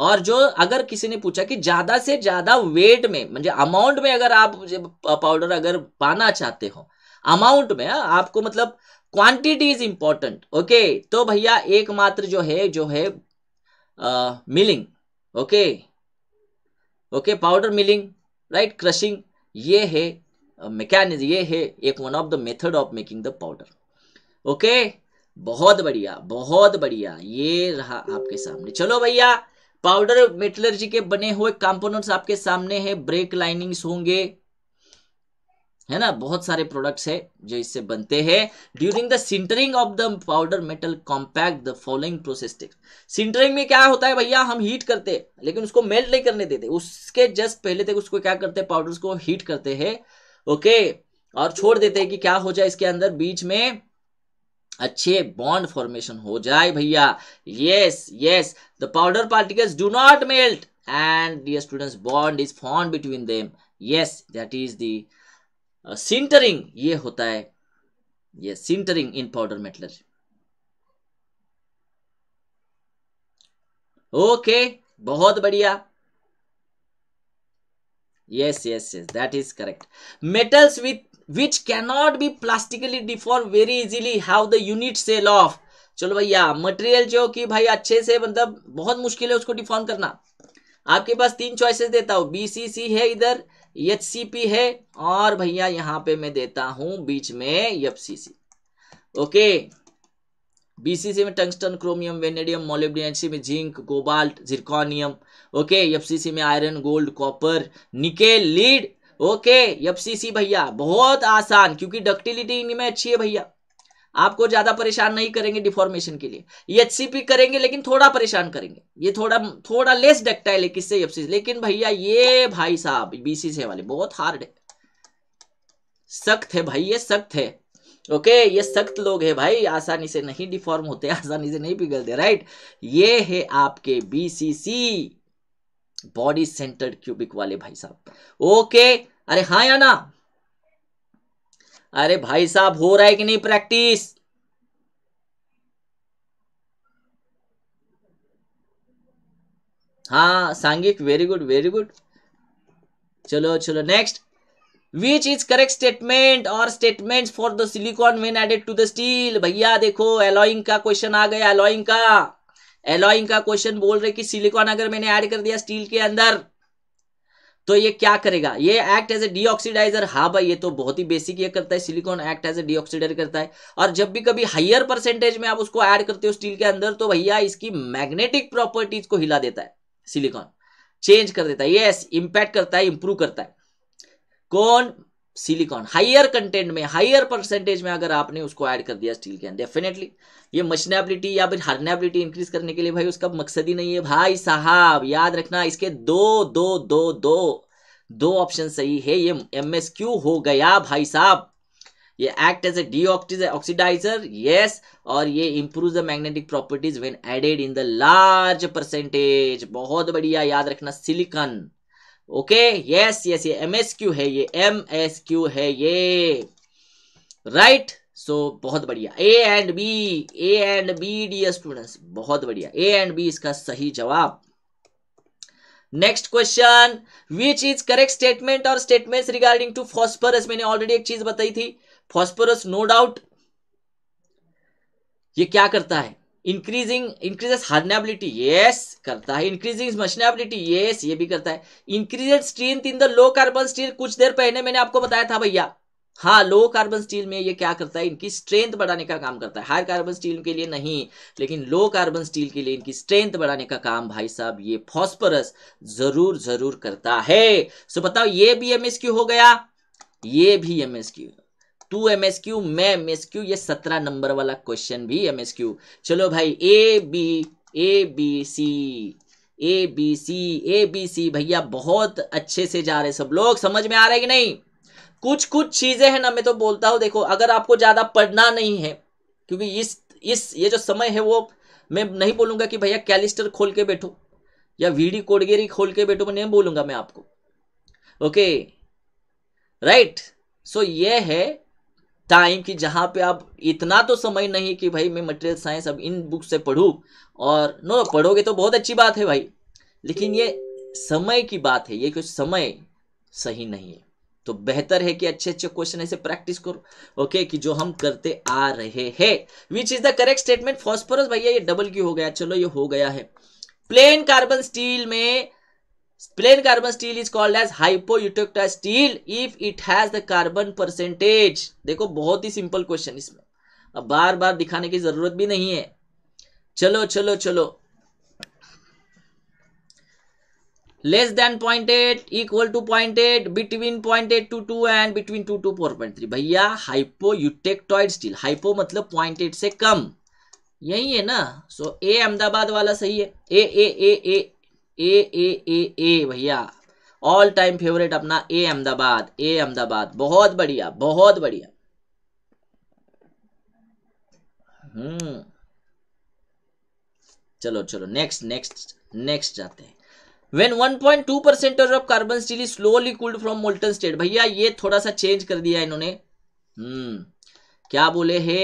और जो अगर किसी ने पूछा कि ज़्यादा से ज़्यादा वेट में मतलब अमाउंट में अगर आप पाउडर अगर पाना चाहते हो अमाउंट में हाँ, आपको मतलब क्वांटिटी इज इंपॉर्टेंट ओके तो भैया एकमात्र जो है जो है milling okay okay? Okay powder milling right crushing ये है मैकेनिज uh, ये है एक one of the method of making the powder okay बहुत बढ़िया बहुत बढ़िया ये रहा आपके सामने चलो भैया पाउडर मेटलर्जी के बने हुए कंपोनेंट्स आपके सामने है ब्रेक लाइनिंग्स होंगे है ना बहुत सारे प्रोडक्ट्स है जो इससे बनते हैं during the sintering of the powder metal compact the following process takes sintering में क्या होता है भैया हम हीट करते हैं लेकिन उसको मेल्ट नहीं करने देते उसके जस्ट पहले तक उसको क्या करते हैं पाउडर्स को हीट करते हैं ओके और छोड़ देते हैं कि क्या हो जाए इसके अंदर बीच में अच्छे बॉन्ड फॉर्मेशन हो जाए भैया yes yes the powder particles do not melt and dear students bond is form between them yes that is the sintering ये होता है ये sintering in powder metallurgy okay बहुत बढ़िया yes yes yes that is correct metals with which cannot be plastically deform very easily have the unit cell of चलो भैया material जो कि भाई अच्छे से मतलब बहुत मुश्किल है उसको डिफॉर्म करना आपके पास तीन चॉइसेस देता हूं बीसीसी है इधर एच है और भैया यहां पे मैं देता हूं बीच में एफ ओके बीसीसी में टंगस्टन क्रोमियम वेनेडियम मोलिब्डेंसी में zinc cobalt zirconium okay FCC में iron gold copper nickel lead okay FCC भैया बहुत आसान क्योंकि डक्टिलिटी इनमें अच्छी है भैया आपको ज्यादा परेशान नहीं करेंगे डिफॉर्मेशन के लिए ये e एचसीपी करेंगे लेकिन थोड़ा परेशान करेंगे ये थोड़ा थोड़ा लेस डेक्टाइल है किससे एफसी लेकिन भैया ये भाई साहब बीसी से वाले बहुत हार्ड है सख्त है भाई ये सख्त है ओके okay, ये सख्त लोग है भाई आसानी से नहीं डिफॉर्म होते <laughs> आसानी से नहीं पिघलते राइट ये है आपके बीसीसी बॉडी सेंटर्ड क्यूबिक वाले भाई साहब ओके okay, अरे हाँ या ना अरे भाई साहब हो रहा है कि नहीं प्रैक्टिस हाँ सांगिक वेरी गुड वेरी गुड चलो चलो next which is correct statement or statement for the silicon when added to the steel भैया देखो एलोइंग का क्वेश्चन आ गया एलोइंग का एलोइंग का क्वेश्चन बोल रहे कि सिलिकॉन अगर मैंने ऐड कर दिया स्टील के अंदर तो ये क्या करेगा ये एक्ट एज ए डीऑक्सीडाइजर हाँ भाई ये तो बहुत ही बेसिक ये करता है silicon act as a deoxidiser करता है और जब भी कभी हायर परसेंटेज में आप उसको ऐड करते हो स्टील के अंदर तो भैया इसकी मैग्नेटिक प्रॉपर्टीज को हिला देता है सिलिकॉन चेंज कर देता है यस इंपैक्ट करता है इंप्रूव करता है कौन सिलिकॉन हाइयर कंटेंट में हाइयर परसेंटेज में अगर आपने उसको ऐड कर दिया स्टील के अंदर डेफिनेटली ये मशनेबिलिटी या फिर हार्नेबिलिटी इंक्रीज करने के लिए भाई उसका मकसद ही नहीं है भाई साहब याद रखना इसके दो दो दो दो दो ऑप्शन सही है ये एम एस क्यू हो गया भाई साहब ये act as a deoxidiser yes और ये improve the magnetic properties when added in the large percentage बहुत बढ़िया याद रखना सिलिकॉन ओके यस यस ये एम एस क्यू है ये एम एस क्यू है ये राइट right? सो so, बहुत बढ़िया A and B A and B the students बहुत बढ़िया ए एंड बी इसका सही जवाब next question which is correct statement or statements regarding to phosphorus मैंने ऑलरेडी एक चीज बताई थी फॉस्फोरस नो डाउट ये क्या करता है इंक्रीजिंग इंक्रीजेस हार्डनेबिलिटी येस करता है इंक्रीजिंग मशनेबिलिटी यस ये भी करता है increased strength in the low carbon steel कुछ देर पहले मैंने आपको बताया था भैया हाँ लो कार्बन स्टील में ये क्या करता है इनकी स्ट्रेंथ बढ़ाने का काम करता है हाई कार्बन स्टील के लिए नहीं लेकिन लो कार्बन स्टील के लिए इनकी स्ट्रेंथ बढ़ाने का काम भाई साहब ये फॉस्फोरस जरूर जरूर करता है सो बताओ ये भी एमएसक्यू हो गया ये भी MSQ too M S Q मैं एम एस क्यू ये सत्रह नंबर वाला क्वेश्चन भी एम एस क्यू चलो भाई A B A B C A B C A B C भैया बहुत अच्छे से जा रहे सब लोग समझ में आ रहे कि नहीं कुछ कुछ चीजें हैं ना मैं तो बोलता हूं देखो अगर आपको ज्यादा पढ़ना नहीं है क्योंकि इस इस ये जो समय है वो मैं नहीं बोलूंगा कि भैया कैलिस्टर खोल के बैठो या वीडी कोडगेरी खोल के बैठो मैं नहीं बोलूंगा मैं आपको ओके राइट सो ये है टाइम कि जहाँ पे आप इतना तो समय नहीं कि भाई मैं मटेरियल साइंस अब इन बुक से पढ़ू और नो पढ़ोगे तो बहुत अच्छी बात है भाई लेकिन ये समय की बात है ये कुछ समय सही नहीं है तो बेहतर है कि अच्छे अच्छे क्वेश्चन ऐसे प्रैक्टिस करो ओके कि जो हम करते आ रहे हैं which is the correct statement phosphorus भैया ये डबल क्यू हो गया चलो ये हो गया है प्लेन कार्बन स्टील में Plain carbon steel is called as hypoeutectile steel if it has the carbon percentage. देखो बहुत ही सिंपल क्वेश्चन इसमें अब बार बार दिखाने की जरूरत भी नहीं है चलो चलो चलो less than point eight equal to point eight between point eight two two and between two two four point three भैया हाइपो यूटेक्टॉइड स्टील हाइपो मतलब पॉइंट एट से कम यही है ना सो ए अहमदाबाद वाला सही है ए ए ए ए ए ए ए ए भैया ऑल टाइम फेवरेट अपना ए अहमदाबाद ए अहमदाबाद बहुत बढ़िया बहुत बढ़िया हम्म चलो चलो नेक्स्ट नेक्स्ट नेक्स्ट जाते हैं when 1.2 percent of carbon steel is slowly cooled from molten state भैया ये थोड़ा सा चेंज कर दिया इन्होंने हम्म क्या बोले है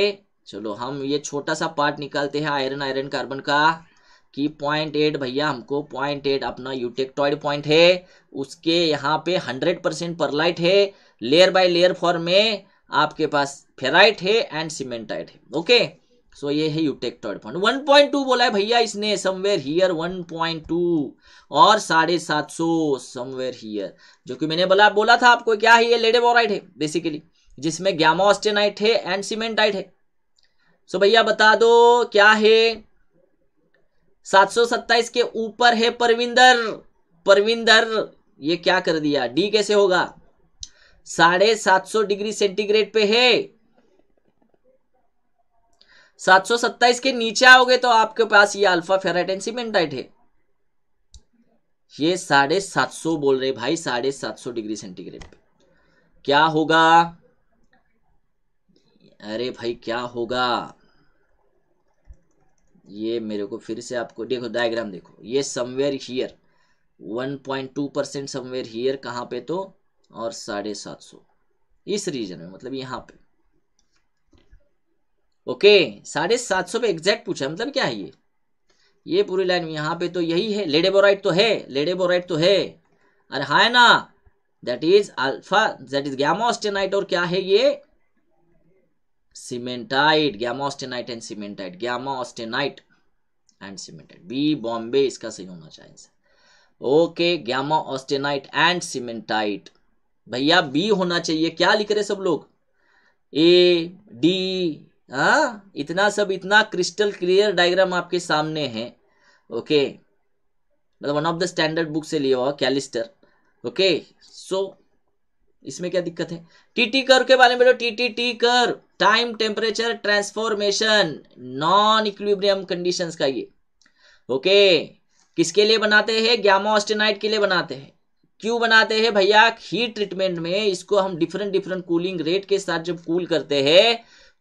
चलो हम ये छोटा सा पार्ट निकालते हैं आयरन आयरन कार्बन का कि पॉइंट एट भैया हमको पॉइंट एट अपना यूटेक्टॉइड पॉइंट है उसके यहाँ पे हंड्रेड परसेंट परलाइट है लेयर बाय लेयर फॉर्म में आपके पास फेराइट है एंड सीमेंटाइट है ओके सो ये है eutectoid point one point two बोला है भैया इसने somewhere here one point two और साढ़े सात सौ समवेयर हियर जो कि मैंने बोला बोला था आपको क्या है ये लेडे बोराइट है बेसिकली जिसमें ग्यामा ऑस्टेनाइट है एंड सीमेंटाइट है सो so, भैया बता दो क्या है 727 के ऊपर है परविंदर परविंदर ये क्या कर दिया डी कैसे होगा साढ़े सात सौ डिग्री सेंटीग्रेड पे है 727 के नीचे आओगे तो आपके पास ये अल्फा फेराइट एंड सीमेंटाइट है ये साढ़े सात सौ बोल रहे भाई साढ़े सात सौ डिग्री सेंटीग्रेड पे क्या होगा अरे भाई क्या होगा ये मेरे को फिर से आपको देखो डायग्राम देखो ये somewhere here one point two percent somewhere here कहाँ पे तो और साढ़े सात सौ इस रीजन में मतलब यहाँ पे ओके साढ़े सात सौ पे एग्जैक्ट पूछा मतलब क्या है ये ये पूरी लाइन यहाँ पे तो यही है लेडेबोराइट तो है लेडेबोराइट तो है अरे हाय ना that is alpha that is gamma austenite और क्या है ये cementite gamma austenite and cementite gamma austenite and cementite B Bombay इसका सही होना चाहिए okay gamma austenite and cementite भैया बी होना चाहिए क्या लिख रहे सब लोग ए डी हाँ इतना सब इतना क्रिस्टल क्लियर डायग्राम आपके सामने है ओके मतलब one of the standard book से लिया हुआ कैलिस्टर ओके सो इसमें क्या दिक्कत है टीटी कर के बारे में बेटो टीटी टी कर time temperature transformation non equilibrium conditions का ये ओके किसके लिए बनाते हैं ग्यामो ऑस्टेनाइट के लिए बनाते हैं क्यों बनाते हैं भैया हीट ट्रीटमेंट में इसको हम डिफरेंट डिफरेंट कूलिंग रेट के साथ जब कूल करते हैं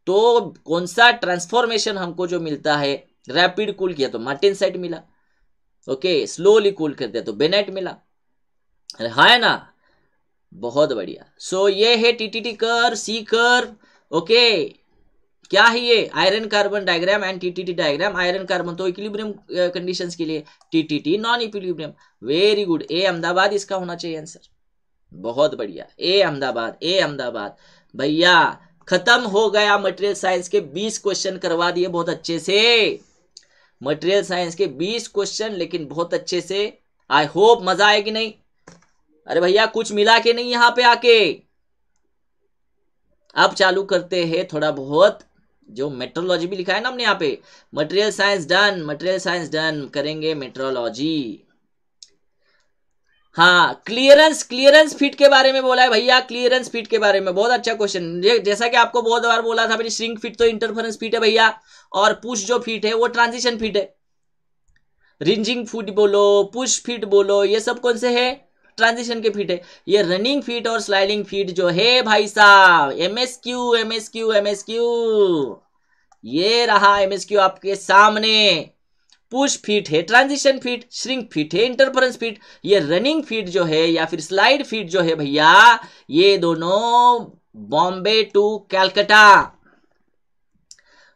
तो कौन सा ट्रांसफॉर्मेशन हमको जो मिलता है रैपिड कूल किया तो मार्टिन साइट मिला ओके स्लोली कूल कर दिया तो बेनेट मिला हाँ है ना बहुत बढ़िया सो so, ये है टी टी टी कर सी कर ओके क्या है ये iron carbon diagram and T diagram iron carbon तो इक्विलिब्रियम कंडीशंस uh, के लिए T non equilibrium very good A Ahmedabad इसका होना चाहिए आंसर बहुत बढ़िया ए अहमदाबाद ए अहमदाबाद भैया खत्म हो गया मटेरियल साइंस के 20 क्वेश्चन करवा दिए बहुत अच्छे से मटेरियल साइंस के 20 क्वेश्चन लेकिन बहुत अच्छे से आई होप मजा आएगी नहीं अरे भैया कुछ मिला के नहीं यहां पे आके अब चालू करते हैं थोड़ा बहुत जो मेट्रोलॉजी भी लिखा है ना हमने यहाँ पे material science done material science done करेंगे मेट्रोलॉजी हाँ क्लियरेंस क्लियरेंस फिट के बारे में बोला है भैया क्लियरेंस फिट के बारे में बहुत अच्छा क्वेश्चन जैसा कि आपको बहुत बार बोला था श्रिंक फिट तो इंटरफेरेंस फिट है भैया और पुश जो फिट है वो ट्रांजिशन फिट है रिंजिंग फिट बोलो पुश फिट बोलो ये सब कौन से है ट्रांजिशन के फीट है ये रनिंग फीट और स्लाइडिंग फीट जो है भाई साहब एमएसक्यू एमएसक्यू एमएसक्यू ये रहा एमएसक्यू आपके सामने पुश फीट है ट्रांजिशन फीट श्रिंक फीट है इंटरफरेंस फीट ये रनिंग फीट जो है या फिर स्लाइड फीट जो है भैया ये दोनों बॉम्बे टू कैलकटा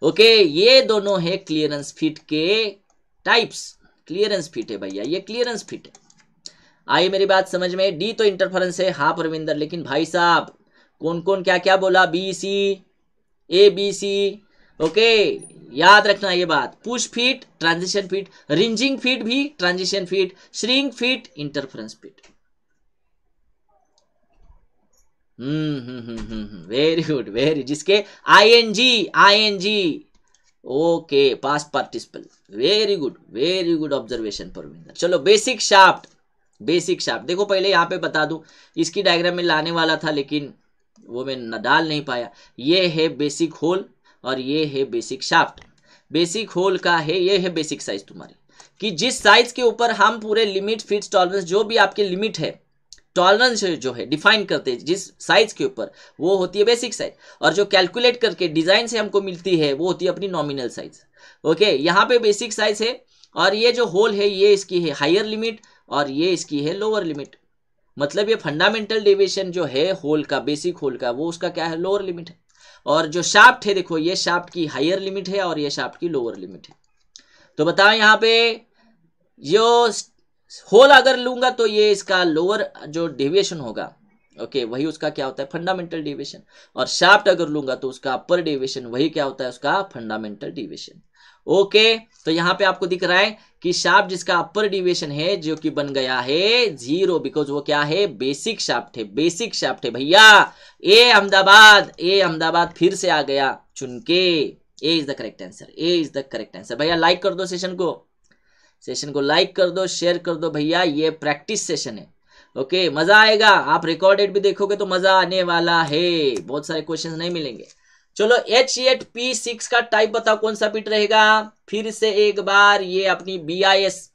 ओके ये दोनों है क्लियरेंस फीट के टाइप्स क्लियरेंस फीट है भैया ये क्लियरेंस फीट है आई मेरी बात समझ में डी तो इंटरफरेंस है हाँ परविंदर लेकिन भाई साहब कौन कौन क्या क्या बोला B C A B C okay याद रखना ये बात push fit transition fit wringing fit भी transition fit shrink fit interference fit hmm very good very जिसके I N G I N G okay past participle very good very good observation Parvinder चलो basic shaft basic sharp देखो पहले यहाँ पे बता दू इसकी डायग्राम में लाने वाला था लेकिन वो मैं डाल नहीं पाया ये है बेसिक होल और ये है बेसिक शाफ्ट बेसिक होल का है ये है बेसिक साइज तुम्हारी कि जिस साइज के ऊपर हम पूरे लिमिट फिट टॉलरेंस जो भी आपके लिमिट है टॉलरेंस जो है डिफाइन करते हैं जिस साइज के ऊपर वो होती है बेसिक साइज और जो कैलकुलेट करके डिजाइन से हमको मिलती है वो होती है अपनी नॉमिनल साइज ओके यहाँ पे बेसिक साइज है और ये जो होल है ये इसकी है हायर लिमिट और ये इसकी है लोअर लिमिट मतलब ये फंडामेंटल डिविशन जो है होल का बेसिक होल का वो उसका क्या है लोअर लिमिट है और जो शाफ्ट है देखो ये शाफ्ट की हायर लिमिट है और ये शाफ्ट की लोअर लिमिट है तो बताओ यहाँ पे जो होल अगर लूंगा तो ये इसका लोअर जो डिविएशन होगा ओके वही उसका क्या होता है फंडामेंटल डिविएशन और शाफ्ट अगर लूंगा तो उसका अपर डिविएशन वही क्या होता है उसका फंडामेंटल डिविएशन ओके तो यहां पे आपको दिख रहा है कि शाप जिसका अपर डिविएशन है जो कि बन गया है जीरो बिकॉज वो क्या है बेसिक शाफ्ट है बेसिक शाप्ट है भैया ए अहमदाबाद ए अहमदाबाद फिर से आ गया चुनके A is the correct answer A is the correct answer भैया लाइक कर दो सेशन को सेशन को लाइक कर दो शेयर कर दो भैया ये प्रैक्टिस सेशन है ओके मजा आएगा आप रिकॉर्डेड भी देखोगे तो मजा आने वाला है बहुत सारे क्वेश्चन नहीं मिलेंगे चलो एच एट पी सिक्स का टाइप बताओ कौन सा पिट रहेगा फिर से एक बार ये अपनी B I S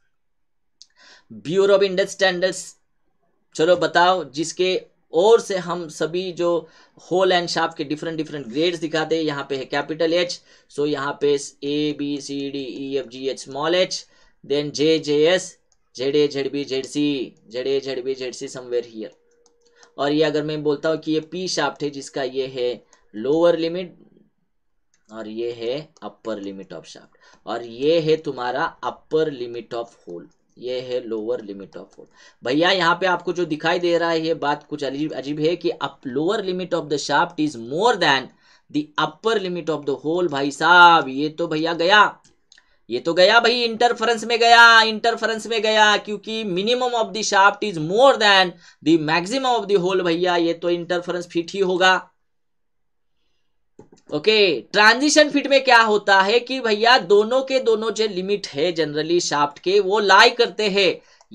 bureau of Indian standards चलो बताओ जिसके और से हम सभी जो होल एंड शार्प के डिफरेंट डिफरेंट ग्रेड्स दिखाते हैं यहाँ पे है कैपिटल एच सो यहाँ पे A B C D E F G H small H then J J S Z A Z B Z C Z A Z B Z C somewhere here और ये अगर मैं बोलता हूँ कि ये पी शार्प है जिसका ये है लोअर लिमिट और ये है अपर लिमिट ऑफ शाफ्ट और ये है तुम्हारा अपर लिमिट ऑफ होल ये है लोअर लिमिट ऑफ होल भैया यहाँ पे आपको जो दिखाई दे रहा है ये बात कुछ अजीब अजीब है कि up lower limit of the shaft is more than the upper limit of the hole भाई साहब ये तो भैया गया ये तो गया भाई इंटरफरेंस में गया इंटरफरेंस में गया क्योंकि minimum of the shaft is more than the maximum of the hole भैया ये तो इंटरफरेंस फिट ही होगा ओके ट्रांजिशन फिट में क्या होता है कि भैया दोनों के दोनों जो लिमिट है जनरली शाफ्ट के वो लाई करते हैं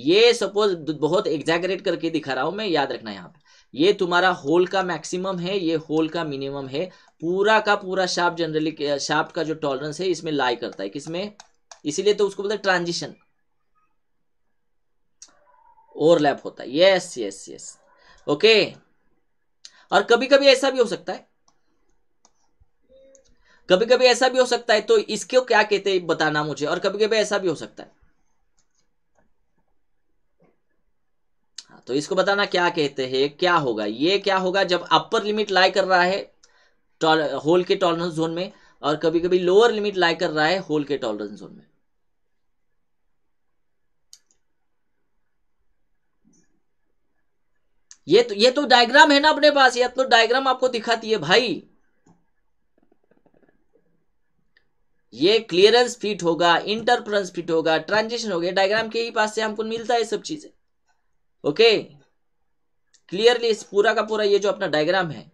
ये सपोज बहुत एग्जैगरेट करके दिखा रहा हूं मैं याद रखना यहाँ पे ये तुम्हारा होल का मैक्सिमम है ये होल का मिनिमम है पूरा का पूरा शाप जनरली शार्प का जो टॉलरेंस है इसमें लाई करता है किसमें इसीलिए तो उसको बोलते हैं ट्रांजिशन ओवरलैप होता है यस यस यस ओके और कभी कभी ऐसा भी हो सकता है कभी कभी ऐसा भी हो सकता है तो इसको क्या कहते हैं बताना मुझे और कभी कभी ऐसा भी हो सकता है हाँ, तो इसको बताना क्या कहते हैं क्या होगा ये क्या होगा जब अपर लिमिट लाई कर रहा है होल के टॉलरेंस जोन में और कभी कभी लोअर लिमिट लाई कर रहा है होल के टॉलरेंस जोन में ये तो ये तो डायग्राम है ना अपने पास ये तो डायग्राम आपको दिखाती है भाई ये क्लियरेंस फिट होगा इंटरप्रेंस फिट होगा ट्रांजिशन होगा डायग्राम के ही पास से हमको मिलता है सब चीजें ओके क्लियरली इस पूरा का पूरा ये जो अपना डायग्राम है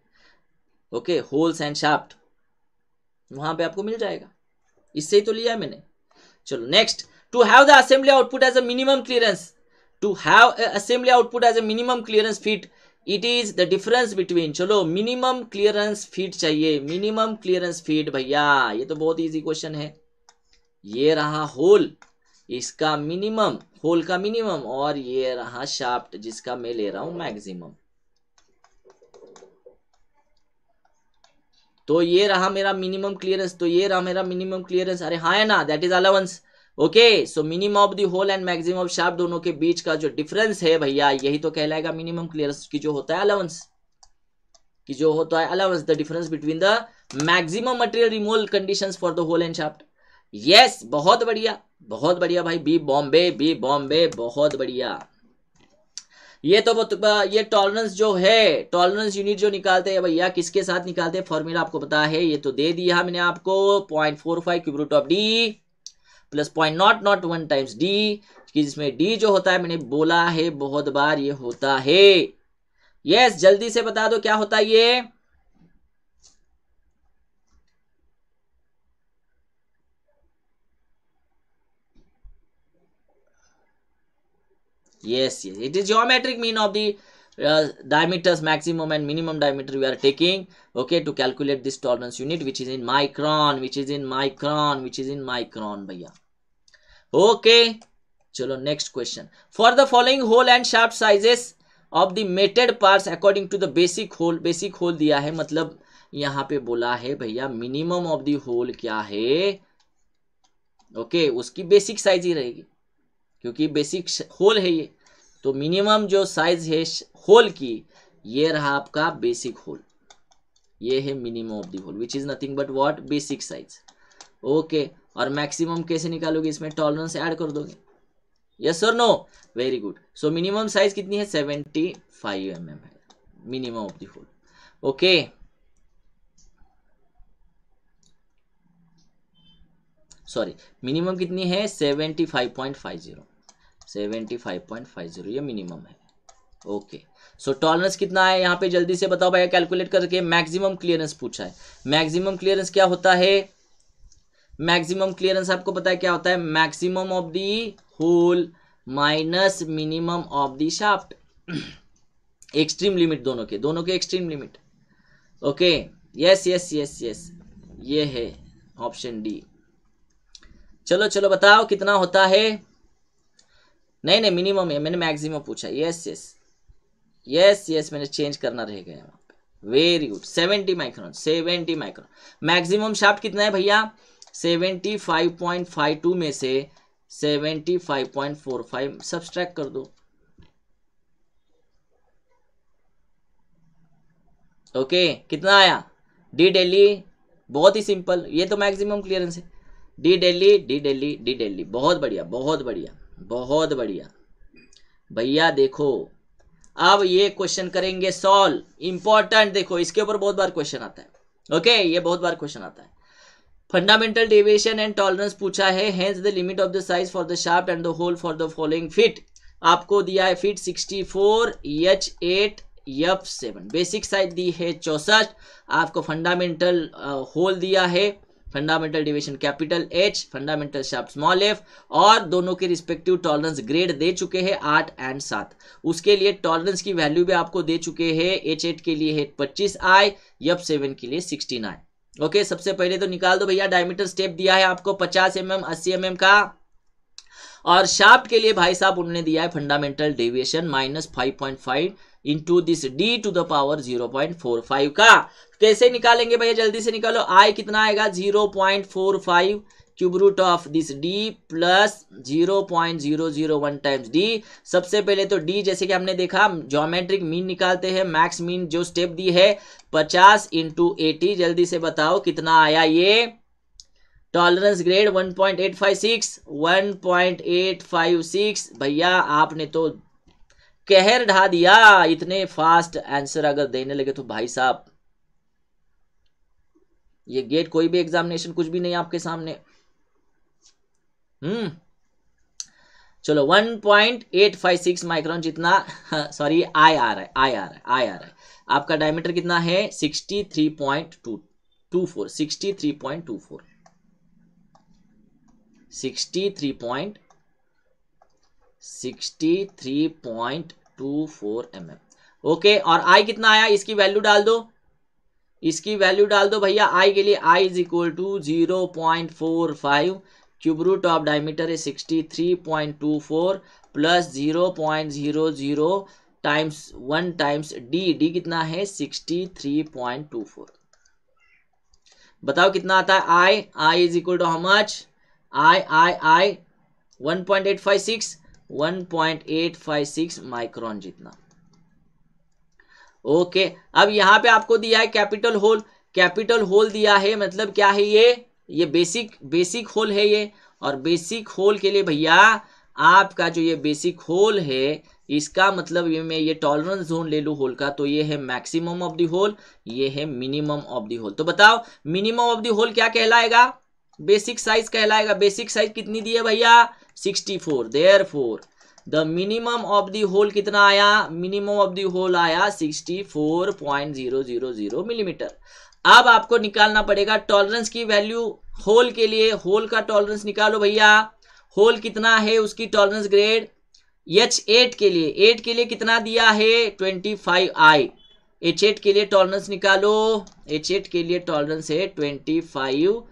ओके होल्स एंड शाफ्ट वहां पे आपको मिल जाएगा इससे ही तो लिया मैंने चलो next to have the assembly output as a minimum clearance to have assembly output as a minimum clearance fit it is the difference between चलो मिनिमम क्लियरेंस फीट चाहिए मिनिमम क्लियरेंस फीट भैया ये तो बहुत इजी क्वेश्चन है ये रहा whole इसका मिनिमम होल का मिनिमम और ये रहा शाफ्ट जिसका मैं ले रहा हूं मैक्सिमम तो ये रहा मेरा मिनिमम क्लियरेंस तो ये रहा मेरा मिनिमम क्लियरेंस अरे हाँ है ना that is allowance okay so minimum of the hole and maximum of शार्प दोनों के बीच का जो डिफरेंस है भैया यही तो कहलाएगा मिनिमम क्लियरेंस की जो होता है अलाउंस कि जो होता है allowance the difference between the maximum material removal condition for the hole and shaft yes बहुत बढ़िया बहुत बढ़िया भाई बी बॉम्बे बी बॉम्बे बहुत बढ़िया ये तो ये टॉलरेंस जो है टॉलरेंस यूनिट जो निकालते हैं भैया किसके साथ निकालते हैं फॉर्मूला आपको पता है ये तो दे दिया मैंने आपको point four five cube root of D plus point naught naught one times D कि जिसमें डी जो होता है मैंने बोला है बहुत बार ये होता है यस yes, जल्दी से बता दो क्या होता है ये yes yes it is geometric mean of the diameters maximum and minimum diameter we are taking okay to calculate this tolerance unit which is in micron which is in micron which is in micron भैया okay चलो next question for the following hole and शार्प sizes of the mated part according to the basic hole basic hole दिया है मतलब यहां पे बोला है भैया मिनिमम ऑफ द होल क्या है ओके okay, उसकी बेसिक साइज ही रहेगी क्योंकि बेसिक होल है ये तो मिनिमम जो साइज है होल की ये रहा आपका बेसिक होल ये है minimum of the hole which is nothing but what basic size okay और मैक्सिमम कैसे निकालोगे इसमें टॉलरेंस ऐड कर दोगे यस और no very good so minimum size कितनी है सेवेंटी फाइव एम एम है minimum of the hole okay sorry minimum कितनी है seventy five point five zero seventy five point five zero ये मिनिमम है ओके सो टॉलरेंस कितना है यहाँ पे जल्दी से बताओ भैया कैलकुलेट करके मैक्सिमम क्लियरेंस पूछा है मैक्सिमम क्लियरेंस क्या होता है मैक्सिमम क्लियरेंस आपको पता है क्या होता है maximum of the hole minus minimum of the shaft extreme limit दोनों के दोनों के extreme limit okay yes yes yes yes ये है ऑप्शन डी चलो चलो बताओ कितना होता है नहीं नहीं मिनिमम है मैंने मैक्सिमम पूछा यस यस यस यस मैंने चेंज करना रह गया very good seventy micron seventy micron maximum shaft कितना है भैया 75.52 में से 75.45 सब्सट्रैक्ट कर दो ओके okay, कितना आया डी डेली बहुत ही सिंपल ये तो मैक्सिमम क्लियरेंस है D daily D daily D डेली बहुत बढ़िया बहुत बढ़िया बहुत बढ़िया भैया देखो अब ये क्वेश्चन करेंगे सॉल्व इंपॉर्टेंट देखो इसके ऊपर बहुत बार क्वेश्चन आता है ओके okay, ये बहुत बार क्वेश्चन आता है फंडामेंटल डेविएशन एंड टॉलरेंस पूछा है hence the limit of the size for the शार्प and the hole for the following fit आपको दिया है fit 64 H eight F seven basic size दी है चौसठ आपको फंडामेंटल होल uh, दिया है fundamental deviation capital H fundamental शार्प स्मॉल एफ और दोनों के रिस्पेक्टिव टॉलरेंस ग्रेड दे चुके हैं आठ एंड सात उसके लिए टॉलरेंस की वैल्यू भी आपको दे चुके हैं एच एट के लिए है पच्चीस आई एफ सेवन के लिए सिक्सटीन आई ओके सबसे पहले तो निकाल दो भैया डायमीटर स्टेप दिया है आपको पचास एम mm, एम अस्सी एम mm एम का और शाफ्ट के लिए भाई साहब उन्होंने दिया है fundamental deviation minus five point five into this D to the power zero point four five का कैसे निकालेंगे भैया जल्दी से निकालो आई कितना आएगा zero point four five cube root of this D plus zero point zero zero one times D सबसे पहले तो डी जैसे कि हमने देखा जोमेट्रिक मीन निकालते हैं मैक्स मीन जो स्टेप दी है पचास इंटू एटी जल्दी से बताओ कितना आया ये टॉलरेंस ग्रेड 1.856 1.856 भैया आपने तो कहर ढा दिया इतने फास्ट आंसर अगर देने लगे तो भाई साहब ये गेट कोई भी एग्जामिनेशन कुछ भी नहीं आपके सामने हम्म चलो 1.856 माइक्रोन जितना सॉरी हाँ, आई आ रहा है आई आ रहा है आई आ रहा है आपका डायमीटर कितना है 63.24 63.24 63.24 63.24 mm ओके और आई कितना आया इसकी वैल्यू डाल दो इसकी वैल्यू डाल दो भैया आई के लिए I is equal to zero point four five cube root of diameter is 63.24 plus 0.00 times one times D D कितना है 63.24 बताओ कितना आता है I I is equal to how much I I I 1.856 1.856 micron जितना okay okay. अब यहां पे आपको दिया है कैपिटल होल कैपिटल होल दिया है मतलब क्या है ये ये बेसिक बेसिक होल है ये और बेसिक होल के लिए भैया आपका जो ये बेसिक होल है इसका मतलब ये मैं ये टॉलरेंस जोन ले लूँ होल का तो ये है मैक्सिमम ऑफ द होल ये है मिनिमम ऑफ द होल तो बताओ मिनिमम ऑफ द होल क्या कहलाएगा बेसिक साइज कहलाएगा बेसिक साइज कितनी दी है भैया sixty four therefore the minimum of the hole कितना आया मिनिमम ऑफ द होल आया sixty four point zero zero zero millimetre अब आपको निकालना पड़ेगा टॉलरेंस की वैल्यू होल के लिए होल का टॉलरेंस निकालो भैया होल कितना है उसकी टॉलरेंस ग्रेड एच एट के लिए एट के लिए कितना दिया है twenty five I H eight के लिए टॉलरेंस निकालो एच एट के लिए टॉलरेंस है twenty five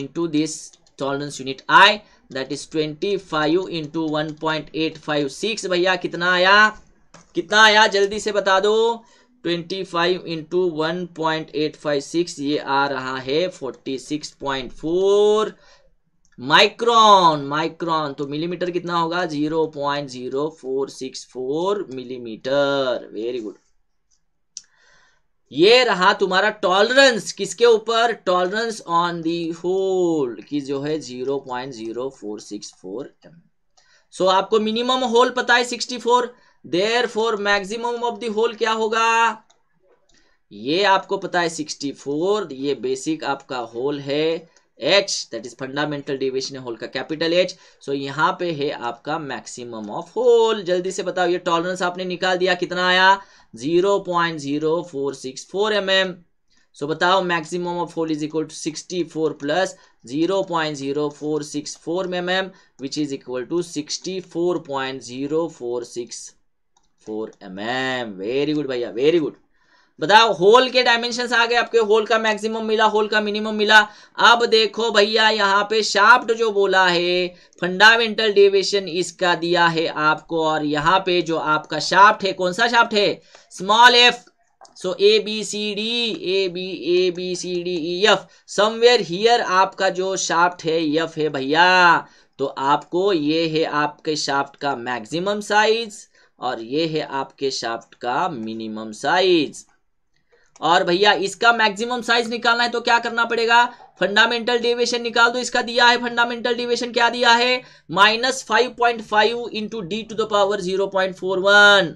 into this tolerance unit I that is twenty five into one point eight five six भैया कितना आया कितना आया जल्दी से बता दो twenty five into one point eight five six ये आ रहा है forty six point four micron micron तो मिलीमीटर कितना होगा zero point zero four six four millimetre very good ये रहा तुम्हारा टॉलरेंस किसके ऊपर टॉलरेंस ऑन दी होल की जो है zero point zero four six four M so आपको मिनिमम होल पता है sixty four therefore maximum of the hole क्या होगा ये आपको पता है सिक्सटी फोर ये बेसिक आपका होल है H that is fundamental deviation hole का कैपिटल एच सो यहाँ पे है आपका मैक्सिमम ऑफ होल जल्दी से बताओ ये टॉलरेंस आपने निकाल दिया कितना आया zero point zero four six four M M so बताओ maximum of hole is equal to sixty four plus zero point zero four six four M M which is equal to sixty four point zero four six four M M very good भैया very good बताओ hole के dimension आ गए आपके whole का maximum मिला whole का minimum मिला अब देखो भैया यहाँ पे शाफ्ट जो बोला है फंडामेंटल डेविएशन इसका दिया है आपको और यहाँ पे जो आपका शाफ्ट है कौन सा शाफ्ट है small F so A B C D A B A B C D E F somewhere here आपका जो शाफ्ट है एफ है भैया तो आपको ये है आपके शाफ्ट का मैक्सिमम साइज और ये है आपके शाफ्ट का मिनिमम साइज और भैया इसका मैक्सिमम साइज निकालना है तो क्या करना पड़ेगा फंडामेंटल डिविएशन निकाल दो इसका दिया है फंडामेंटल डिविएशन क्या दिया है minus five point five into D to the power zero point four one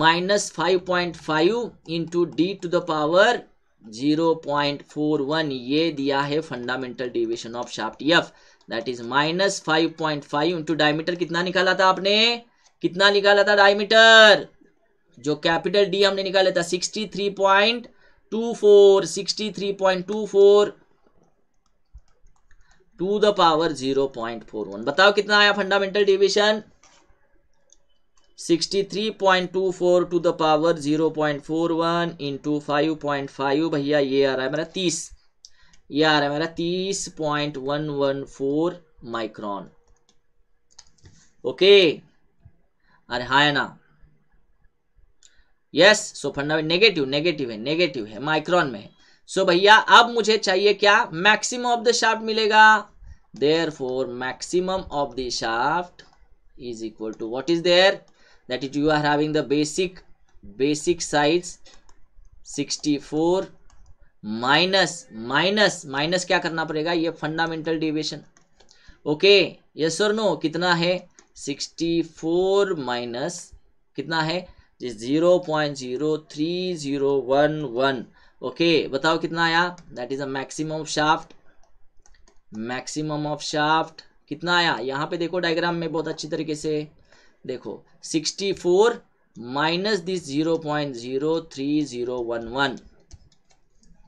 minus five point five into D to the power zero point four one ये दिया है fundamental deviation of shaft F that is minus five point five into diameter कितना निकाला था आपने कितना निकाला था डायमीटर जो कैपिटल डी हमने निकाला था sixty three point two four sixty three point two four to the power zero point four one बताओ कितना आया fundamental deviation sixty three point two four to the power zero point four one into five point five भैया ये आ रहा है मेरा तीस ये आ रहा है मेरा तीस point one one four micron okay अरे हाँ ना यस सो फंडा नेगेटिव नेगेटिव है नेगेटिव है माइक्रोन में सो so भैया अब मुझे चाहिए क्या मैक्सिमम ऑफ द शाफ्ट मिलेगा therefore maximum of the shaft is equal to what is there that is you are having the basic basic size 64 minus minus minus क्या करना पड़ेगा ये फंडामेंटल डिविएशन ओके यस और no कितना है sixty four minus कितना है zero point zero three zero one one okay बताओ कितना आया that is a maximum shaft maximum of shaft कितना आया यहाँ पे देखो डायग्राम में बहुत अच्छी तरीके से देखो sixty four minus this zero point zero three zero one one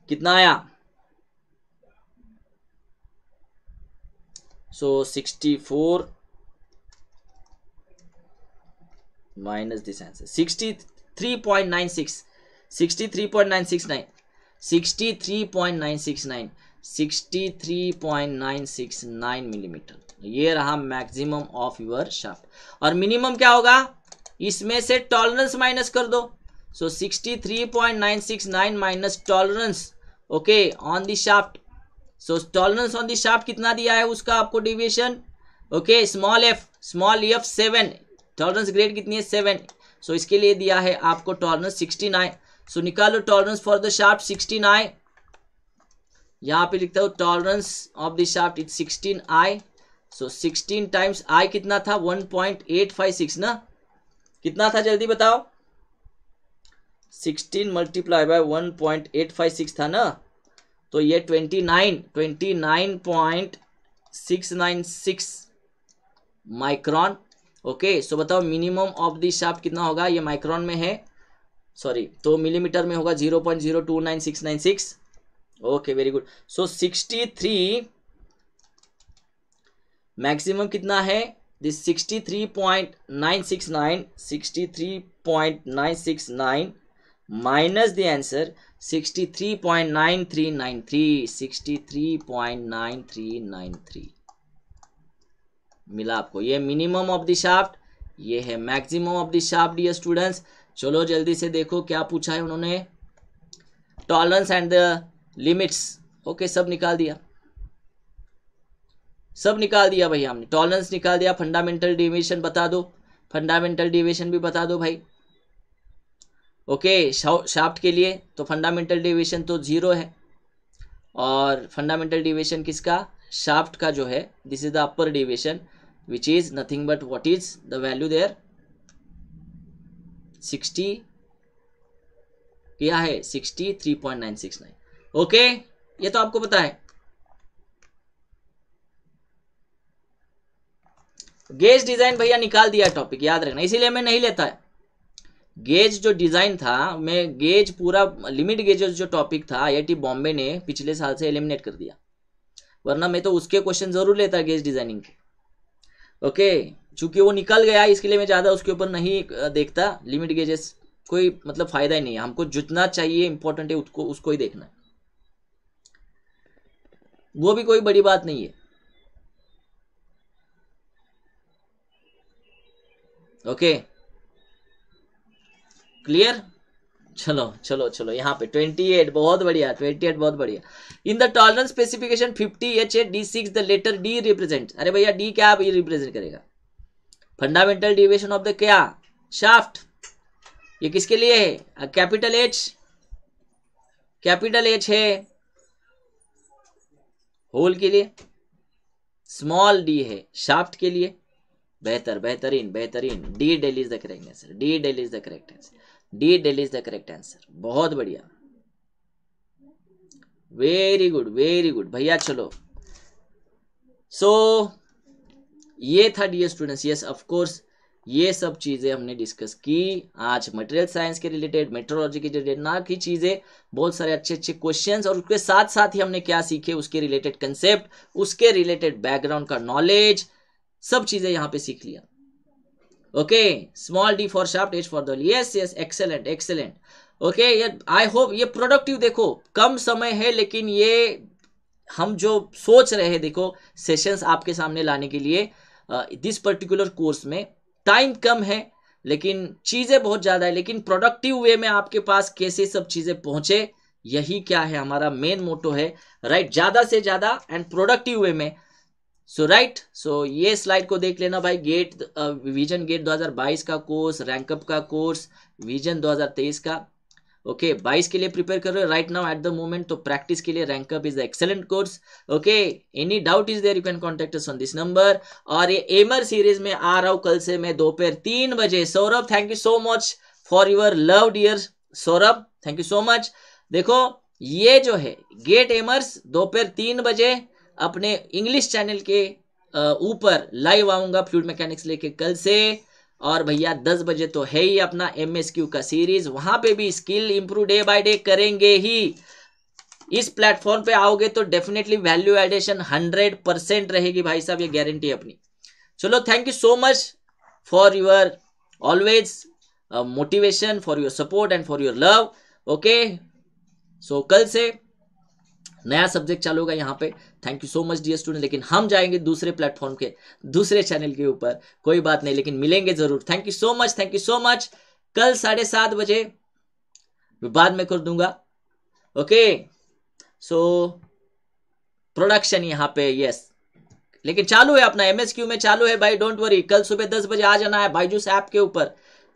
कितना आया so sixty four minus this answer 63.96 63.969 63.969 63.969 millimetre ये रहा मैक्सिमम ऑफ योर शाफ्ट और मिनिमम क्या होगा इसमें से टॉलरेंस माइनस कर दो so so, 63.969 minus tolerance okay on the shaft so tolerance on the shaft कितना दिया है उसका आपको deviation okay small F small F seven tolerance grade कितनी है सेवन सो इसके लिए दिया है आपको टॉलरेंस सिक्सटी नाइन सो निकालो टॉलरेंस फॉर द शार्प सिक्सटी नाइन यहाँ पे लिखता हूँ टॉलरेंस ऑफ द शार्प is sixteen I so sixteen times I कितना था one point eight five six ना कितना था जल्दी बताओ sixteen multiply by one point eight five six था ना तो ये twenty nine twenty nine point six nine six micron okay so बताओ मिनिमम ऑफ द शार्प कितना होगा ये माइक्रॉन में है सॉरी तो मिलीमीटर में होगा zero point zero two nine six nine six okay very good so sixty three maximum कितना है this sixty three point nine six nine sixty three point nine six nine three three sixty point nine three nine three मिला आपको ये minimum of the shaft ये है maximum of the shaft ये students चलो जल्दी से देखो क्या पूछा है उन्होंने tolerance and the limits okay सब निकाल दिया सब निकाल दिया भाई हमने टॉलरेंस निकाल दिया फंडामेंटल डिविएशन बता दो फंडामेंटल डिविएशन भी बता दो भाई ओके शाफ्ट के लिए तो फंडामेंटल डिविएशन तो ज़ीरो है और फंडामेंटल डिविएशन किसका शाफ्ट का जो है this is the upper deviation which is nothing but what is the value there 60 क्या है 63.969 ओके ये तो आपको पता है गेज डिजाइन भैया निकाल दिया टॉपिक याद रखना इसीलिए मैं नहीं लेता है गेज जो डिजाइन था मैं गेज पूरा लिमिट गेज जो टॉपिक था आई बॉम्बे ने पिछले साल से एलिमिनेट कर दिया वरना मैं तो उसके क्वेश्चन जरूर लेता गेज डिजाइनिंग के ओके चूंकि वो निकल गया इसके लिए मैं ज़्यादा उसके ऊपर नहीं देखता लिमिट गेजेस कोई मतलब फ़ायदा ही नहीं है हमको जितना चाहिए इंपॉर्टेंट है उसको उसको ही देखना है वो भी कोई बड़ी बात नहीं है ओके क्लियर चलो चलो चलो यहाँ पे 28 बहुत बढ़िया 28 बहुत बढ़िया in the tolerance specification 50 H A D six the letter D represent अरे भैया डी क्या ये रिप्रेजेंट करेगा फंडामेंटल डिविएशन ऑफ द क्या शाफ्ट ये किसके लिए है कैपिटल एच कैपिटल एच है होल के लिए स्मॉल डी है शाफ्ट के लिए बेहतर बेहतरीन बेहतरीन D del is the correct answer D del is the correct answer D del is the correct answer बहुत बढ़िया वेरी गुड वेरी गुड भैया चलो सो so, ये था the students yes of course ये सब चीज़ें हमने डिस्कस की आज मटेरियल साइंस के रिलेटेड मेट्रोलॉजी के रिलेटेड ना की चीज़ें बहुत सारे अच्छे अच्छे क्वेश्चंस और उसके साथ साथ ही हमने क्या सीखे उसके रिलेटेड कंसेप्ट उसके रिलेटेड बैकग्राउंड का नॉलेज सब चीज़ें यहां पे सीख लिया okay small d for shaft h for doll yes yes excellent excellent okay okay, ये आई होप ये प्रोडक्टिव देखो कम समय है लेकिन ये हम जो सोच रहे हैं देखो सेशंस आपके सामने लाने के लिए दिस पर्टिकुलर कोर्स में टाइम कम है लेकिन चीज़ें बहुत ज़्यादा है लेकिन प्रोडक्टिव वे में आपके पास कैसे सब चीज़ें पहुँचे यही क्या है हमारा मेन मोटो है राइट right? ज़्यादा से ज़्यादा एंड प्रोडक्टिव वे में सो राइट सो ये स्लाइड को देख लेना भाई गेट विजन गेट 2022 का कोर्स रैंकअप का कोर्स विजन 2023 का ओके okay, 22 के लिए प्रिपेयर कर रहे हो right now at the moment तो प्रैक्टिस के लिए Rankup is the excellent course okay any doubt is there you can contact on this number और ये एमर सीरीज में आ रहा हूँ कल से मैं दोपहर तीन बजे Saurabh thank you so much for your love dear Saurabh thank you so much देखो ये जो है गेट एमर्स दोपहर तीन बजे अपने इंग्लिश चैनल के ऊपर लाइव आऊंगा फ्लूड मैकेनिक्स लेके कल से और भैया दस बजे तो है ही अपना एम का सीरीज वहां पे भी skill improve day by day करेंगे ही इस प्लेटफॉर्म पे आओगे तो definitely value addition hundred percent रहेगी भाई साहब ये गारंटी अपनी चलो thank you so much for your always motivation for your support and for your love okay so कल से नया सब्जेक्ट चालू होगा यहाँ पे thank you so much dear student लेकिन हम जाएंगे दूसरे प्लेटफॉर्म के दूसरे चैनल के ऊपर कोई बात नहीं लेकिन मिलेंगे जरूर thank you so much thank you so much कल साढ़े सात बजे बाद में कर दूंगा ओके सो प्रोडक्शन यहाँ पे यस लेकिन चालू है अपना एमएसक्यू में चालू है भाई डोंट वरी कल सुबह दस बजे आ जाना है बाईजूस ऐप के ऊपर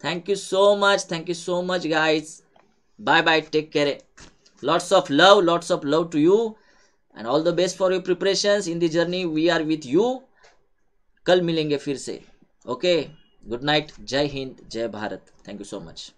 thank you so much thank you so much guys bye bye take care lots of love lots of love to you and all the best for your preparations in the journey we are with you कल मिलेंगे फिर से Okay. Good night. Jai Hind. Jai Bharat. Thank you so much.